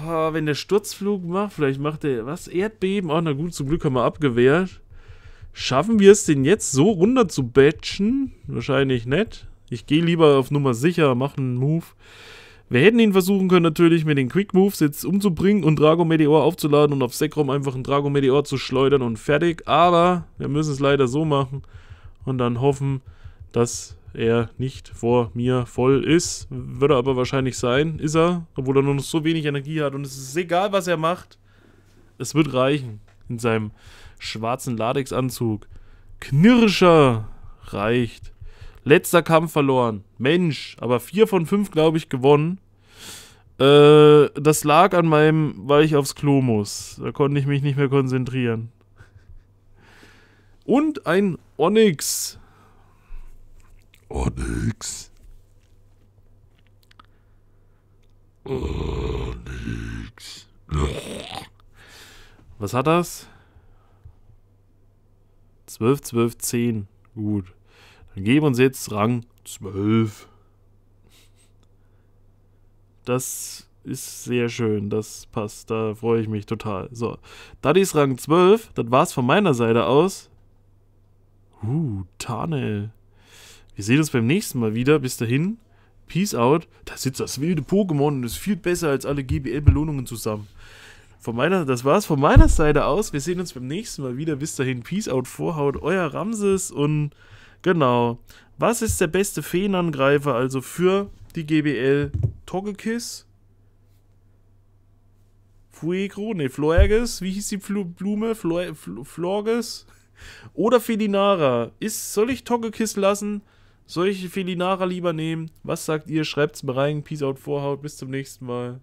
Oh, wenn der Sturzflug macht, vielleicht macht er. Was? Erdbeben? Oh, na gut, zum Glück haben wir abgewehrt. Schaffen wir es den jetzt so runter zu batchen? Wahrscheinlich nicht. Ich gehe lieber auf Nummer sicher, mache einen Move. Wir hätten ihn versuchen können, natürlich mit den Quick Moves jetzt umzubringen und Drago Meteor aufzuladen und auf Sekrom einfach einen Drago Meteor zu schleudern und fertig. Aber wir müssen es leider so machen und dann hoffen, dass er nicht vor mir voll ist. Wird er aber wahrscheinlich sein, ist er, obwohl er nur noch so wenig Energie hat und es ist egal, was er macht. Es wird reichen in seinem schwarzen Latexanzug. Knirscher reicht. Letzter Kampf verloren. Mensch, aber vier von fünf, glaube ich, gewonnen. Äh, das lag an meinem, weil ich aufs Klo muss. Da konnte ich mich nicht mehr konzentrieren. Und ein Onyx. Onyx. Onyx. Was hat das? 12, 12, 10. Gut. Geben wir uns jetzt Rang 12. Das ist sehr schön, das passt, da freue ich mich total. So, ist Rang 12, das war's von meiner Seite aus. Uh, Tane. Wir sehen uns beim nächsten Mal wieder, bis dahin. Peace out. Da sitzt das wilde Pokémon und ist viel besser als alle GBL-Belohnungen zusammen. Von meiner, das war's von meiner Seite aus. Wir sehen uns beim nächsten Mal wieder. Bis dahin, Peace out, Vorhaut, euer Ramses und Genau. Was ist der beste Feenangreifer also für die GBL? Togekiss? Fuegro? Ne, Florges? Wie hieß die Fl Blume? Flor Fl Florges? Oder Felinara? Ist, soll ich Togekiss lassen? Soll ich Felinara lieber nehmen? Was sagt ihr? Schreibt's mir rein. Peace out, Vorhaut. Bis zum nächsten Mal.